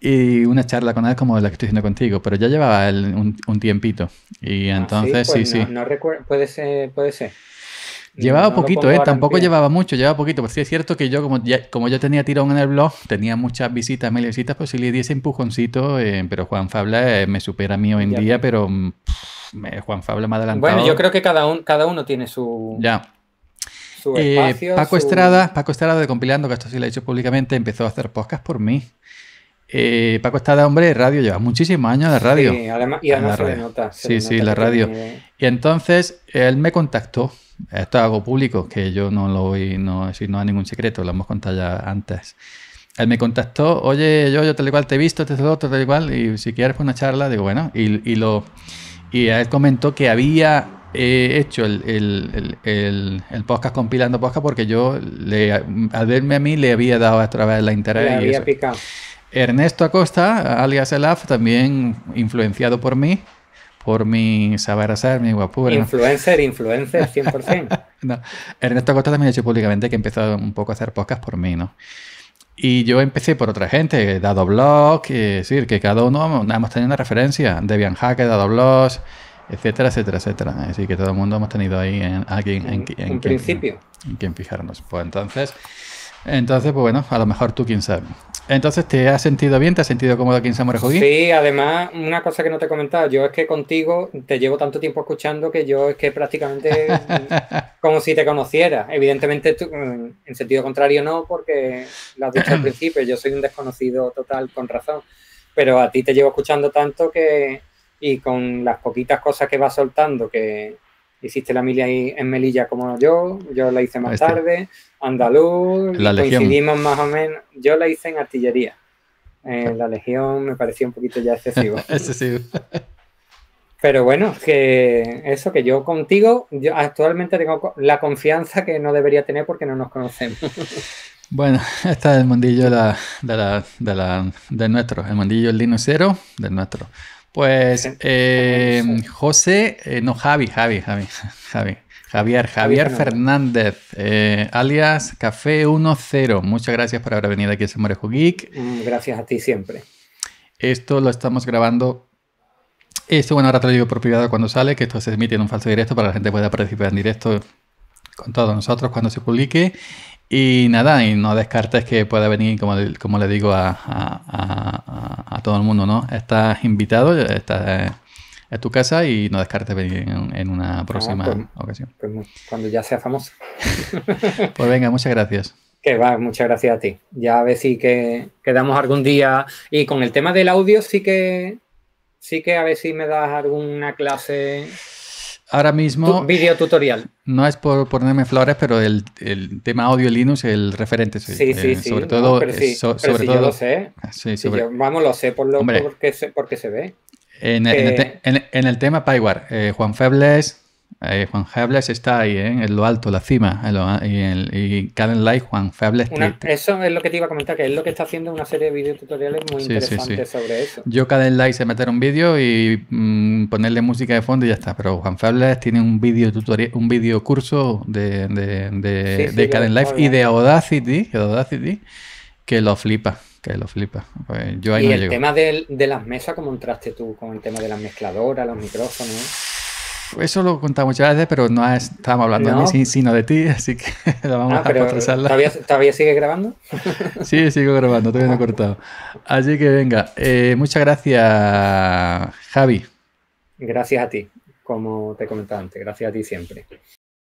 y una charla con él como la que estoy haciendo contigo, pero ya llevaba un, un, tiempito. Y ah, entonces, pues sí, sí, no, recuerdo, puede ser, Llevaba poquito, ¿eh? Tampoco llevaba mucho, llevaba poquito. Pero pues sí es cierto que yo, como, ya, como yo tenía tirón en el blog, tenía muchas visitas, mil visitas, pues si le di ese empujoncito. Eh, pero Juan Fabla eh, me supera a mí hoy en día, pues. pero Juan Fabla me ha adelantado. Bueno, yo creo que cada, un, cada uno tiene su. Ya. Su eh, espacio, Paco, Estrada, Paco Estrada de Compilando, que esto sí lo he hecho públicamente, empezó a hacer podcast por mí. Eh, Paco está de hombre de radio, lleva muchísimos años de radio. Sí, además, y sí, sí, la radio. Y entonces él me contactó. Esto es algo público, que yo no lo voy, no, si no hay ningún secreto, lo hemos contado ya antes. Él me contactó, oye, yo, yo tal y cual te he visto, te he visto, tal y cual, y si quieres fue pues una charla, digo, bueno, y, lo, y él comentó que había eh, hecho el, el, el, el, podcast compilando podcast porque yo le, al verme a mí le había dado a través de la internet había picado. Ernesto Acosta, alias Elaf, también influenciado por mí, por mi saber hacer, mi guapura. Influencer, influencer, 100%. [LAUGHS] no. Ernesto Acosta también ha dicho públicamente que empezó un poco a hacer podcast por mí, ¿no? Y yo empecé por otra gente, Dado Blog, decir, que cada uno hemos tenido una referencia, Debian Hacker, Dado Blogs, etcétera, etcétera, etcétera. Así que todo el mundo hemos tenido ahí en, aquí en, en, principio. en quien fijarnos. Pues entonces... Entonces, pues bueno, a lo mejor tú, quién sabe. Entonces, ¿te has sentido bien? ¿Te has sentido cómodo aquí en San Jogi? Sí, además, una cosa que no te he comentado, yo es que contigo te llevo tanto tiempo escuchando que yo es que prácticamente [LAUGHS] como si te conociera. Evidentemente, tú, mm, en sentido contrario no, porque lo has dicho al [CLEARS THROAT] principio, yo soy un desconocido total, con razón. Pero a ti te llevo escuchando tanto que, y con las poquitas cosas que vas soltando, que, Hiciste la mili ahí en Melilla como yo, yo la hice más tarde, Andaluz, la coincidimos más o menos. Yo la hice en artillería. En eh, la legión me parecía un poquito ya excesivo. [LAUGHS] excesivo. Pero bueno, que eso que yo contigo, yo actualmente tengo la confianza que no debería tener porque no nos conocemos. [LAUGHS] Bueno, este es el mundillo de, la, de, la, de, nuestro, el mundillo del cero del nuestro. Pues eh, José, eh, no Javi, Javi, Javi, [LAUGHS] Javi. Javier, Javier Fernández, eh, alias Café 10. Muchas gracias por haber venido aquí a Semorejo Geek. Mm, gracias a ti siempre. Esto lo estamos grabando. Esto, bueno, ahora te lo digo por privado cuando sale, que esto se emite en un falso directo para que la gente pueda participar en directo con todos nosotros cuando se publique. Y nada, y no descartes que pueda venir, como, como le digo a, todo el mundo, ¿no? Estás invitado, estás, en eh, tu casa y no descartes venir en, una ah, próxima pues, ocasión. Pues, cuando ya sea famoso. [LAUGHS] pues venga, muchas gracias. Que va, muchas gracias a ti. Ya a ver si que quedamos algún día. Y con el tema del audio sí que sí que a ver si me das alguna clase ahora mismo. video tutorial. No es por ponerme flores, pero el, el tema audio Linux el referente. Sí, sí, sí. Sobre eh, todo. sí, sobre todo yo lo sé. Ah, sí, sí. vamos, lo sé por lo, porque, se, se ve. En, el, en, el eh, tema PyWare, eh, Juan Febles, eh, Juan Febles está ahí, eh, en lo alto, la cima. y, en, y, Juan Febles Eso es lo que te iba a comentar, que es lo que está haciendo una serie de videotutoriales muy interesantes sobre eso. Yo, cada Light, se meter un vídeo y mm, ponerle música de fondo y ya está. Pero Juan Febles tiene un video tutorial, un video curso de, de, Life y de Audacity, que lo flipa que lo flipa. Pues yo y el tema de, las mesas, como entraste tú con el tema de las mezcladoras, los micrófonos? Eso lo contamos muchas veces, pero no estábamos hablando de mí, sino de ti, [LAUGHS] así que la vamos a ah, retrasarla. ¿todavía, ¿Todavía sigue grabando? [LAUGHS] sí, sigo grabando, todavía no he cortado. Así que venga, eh, muchas gracias, Javi. Gracias a ti, como te comentaba antes, gracias a ti siempre.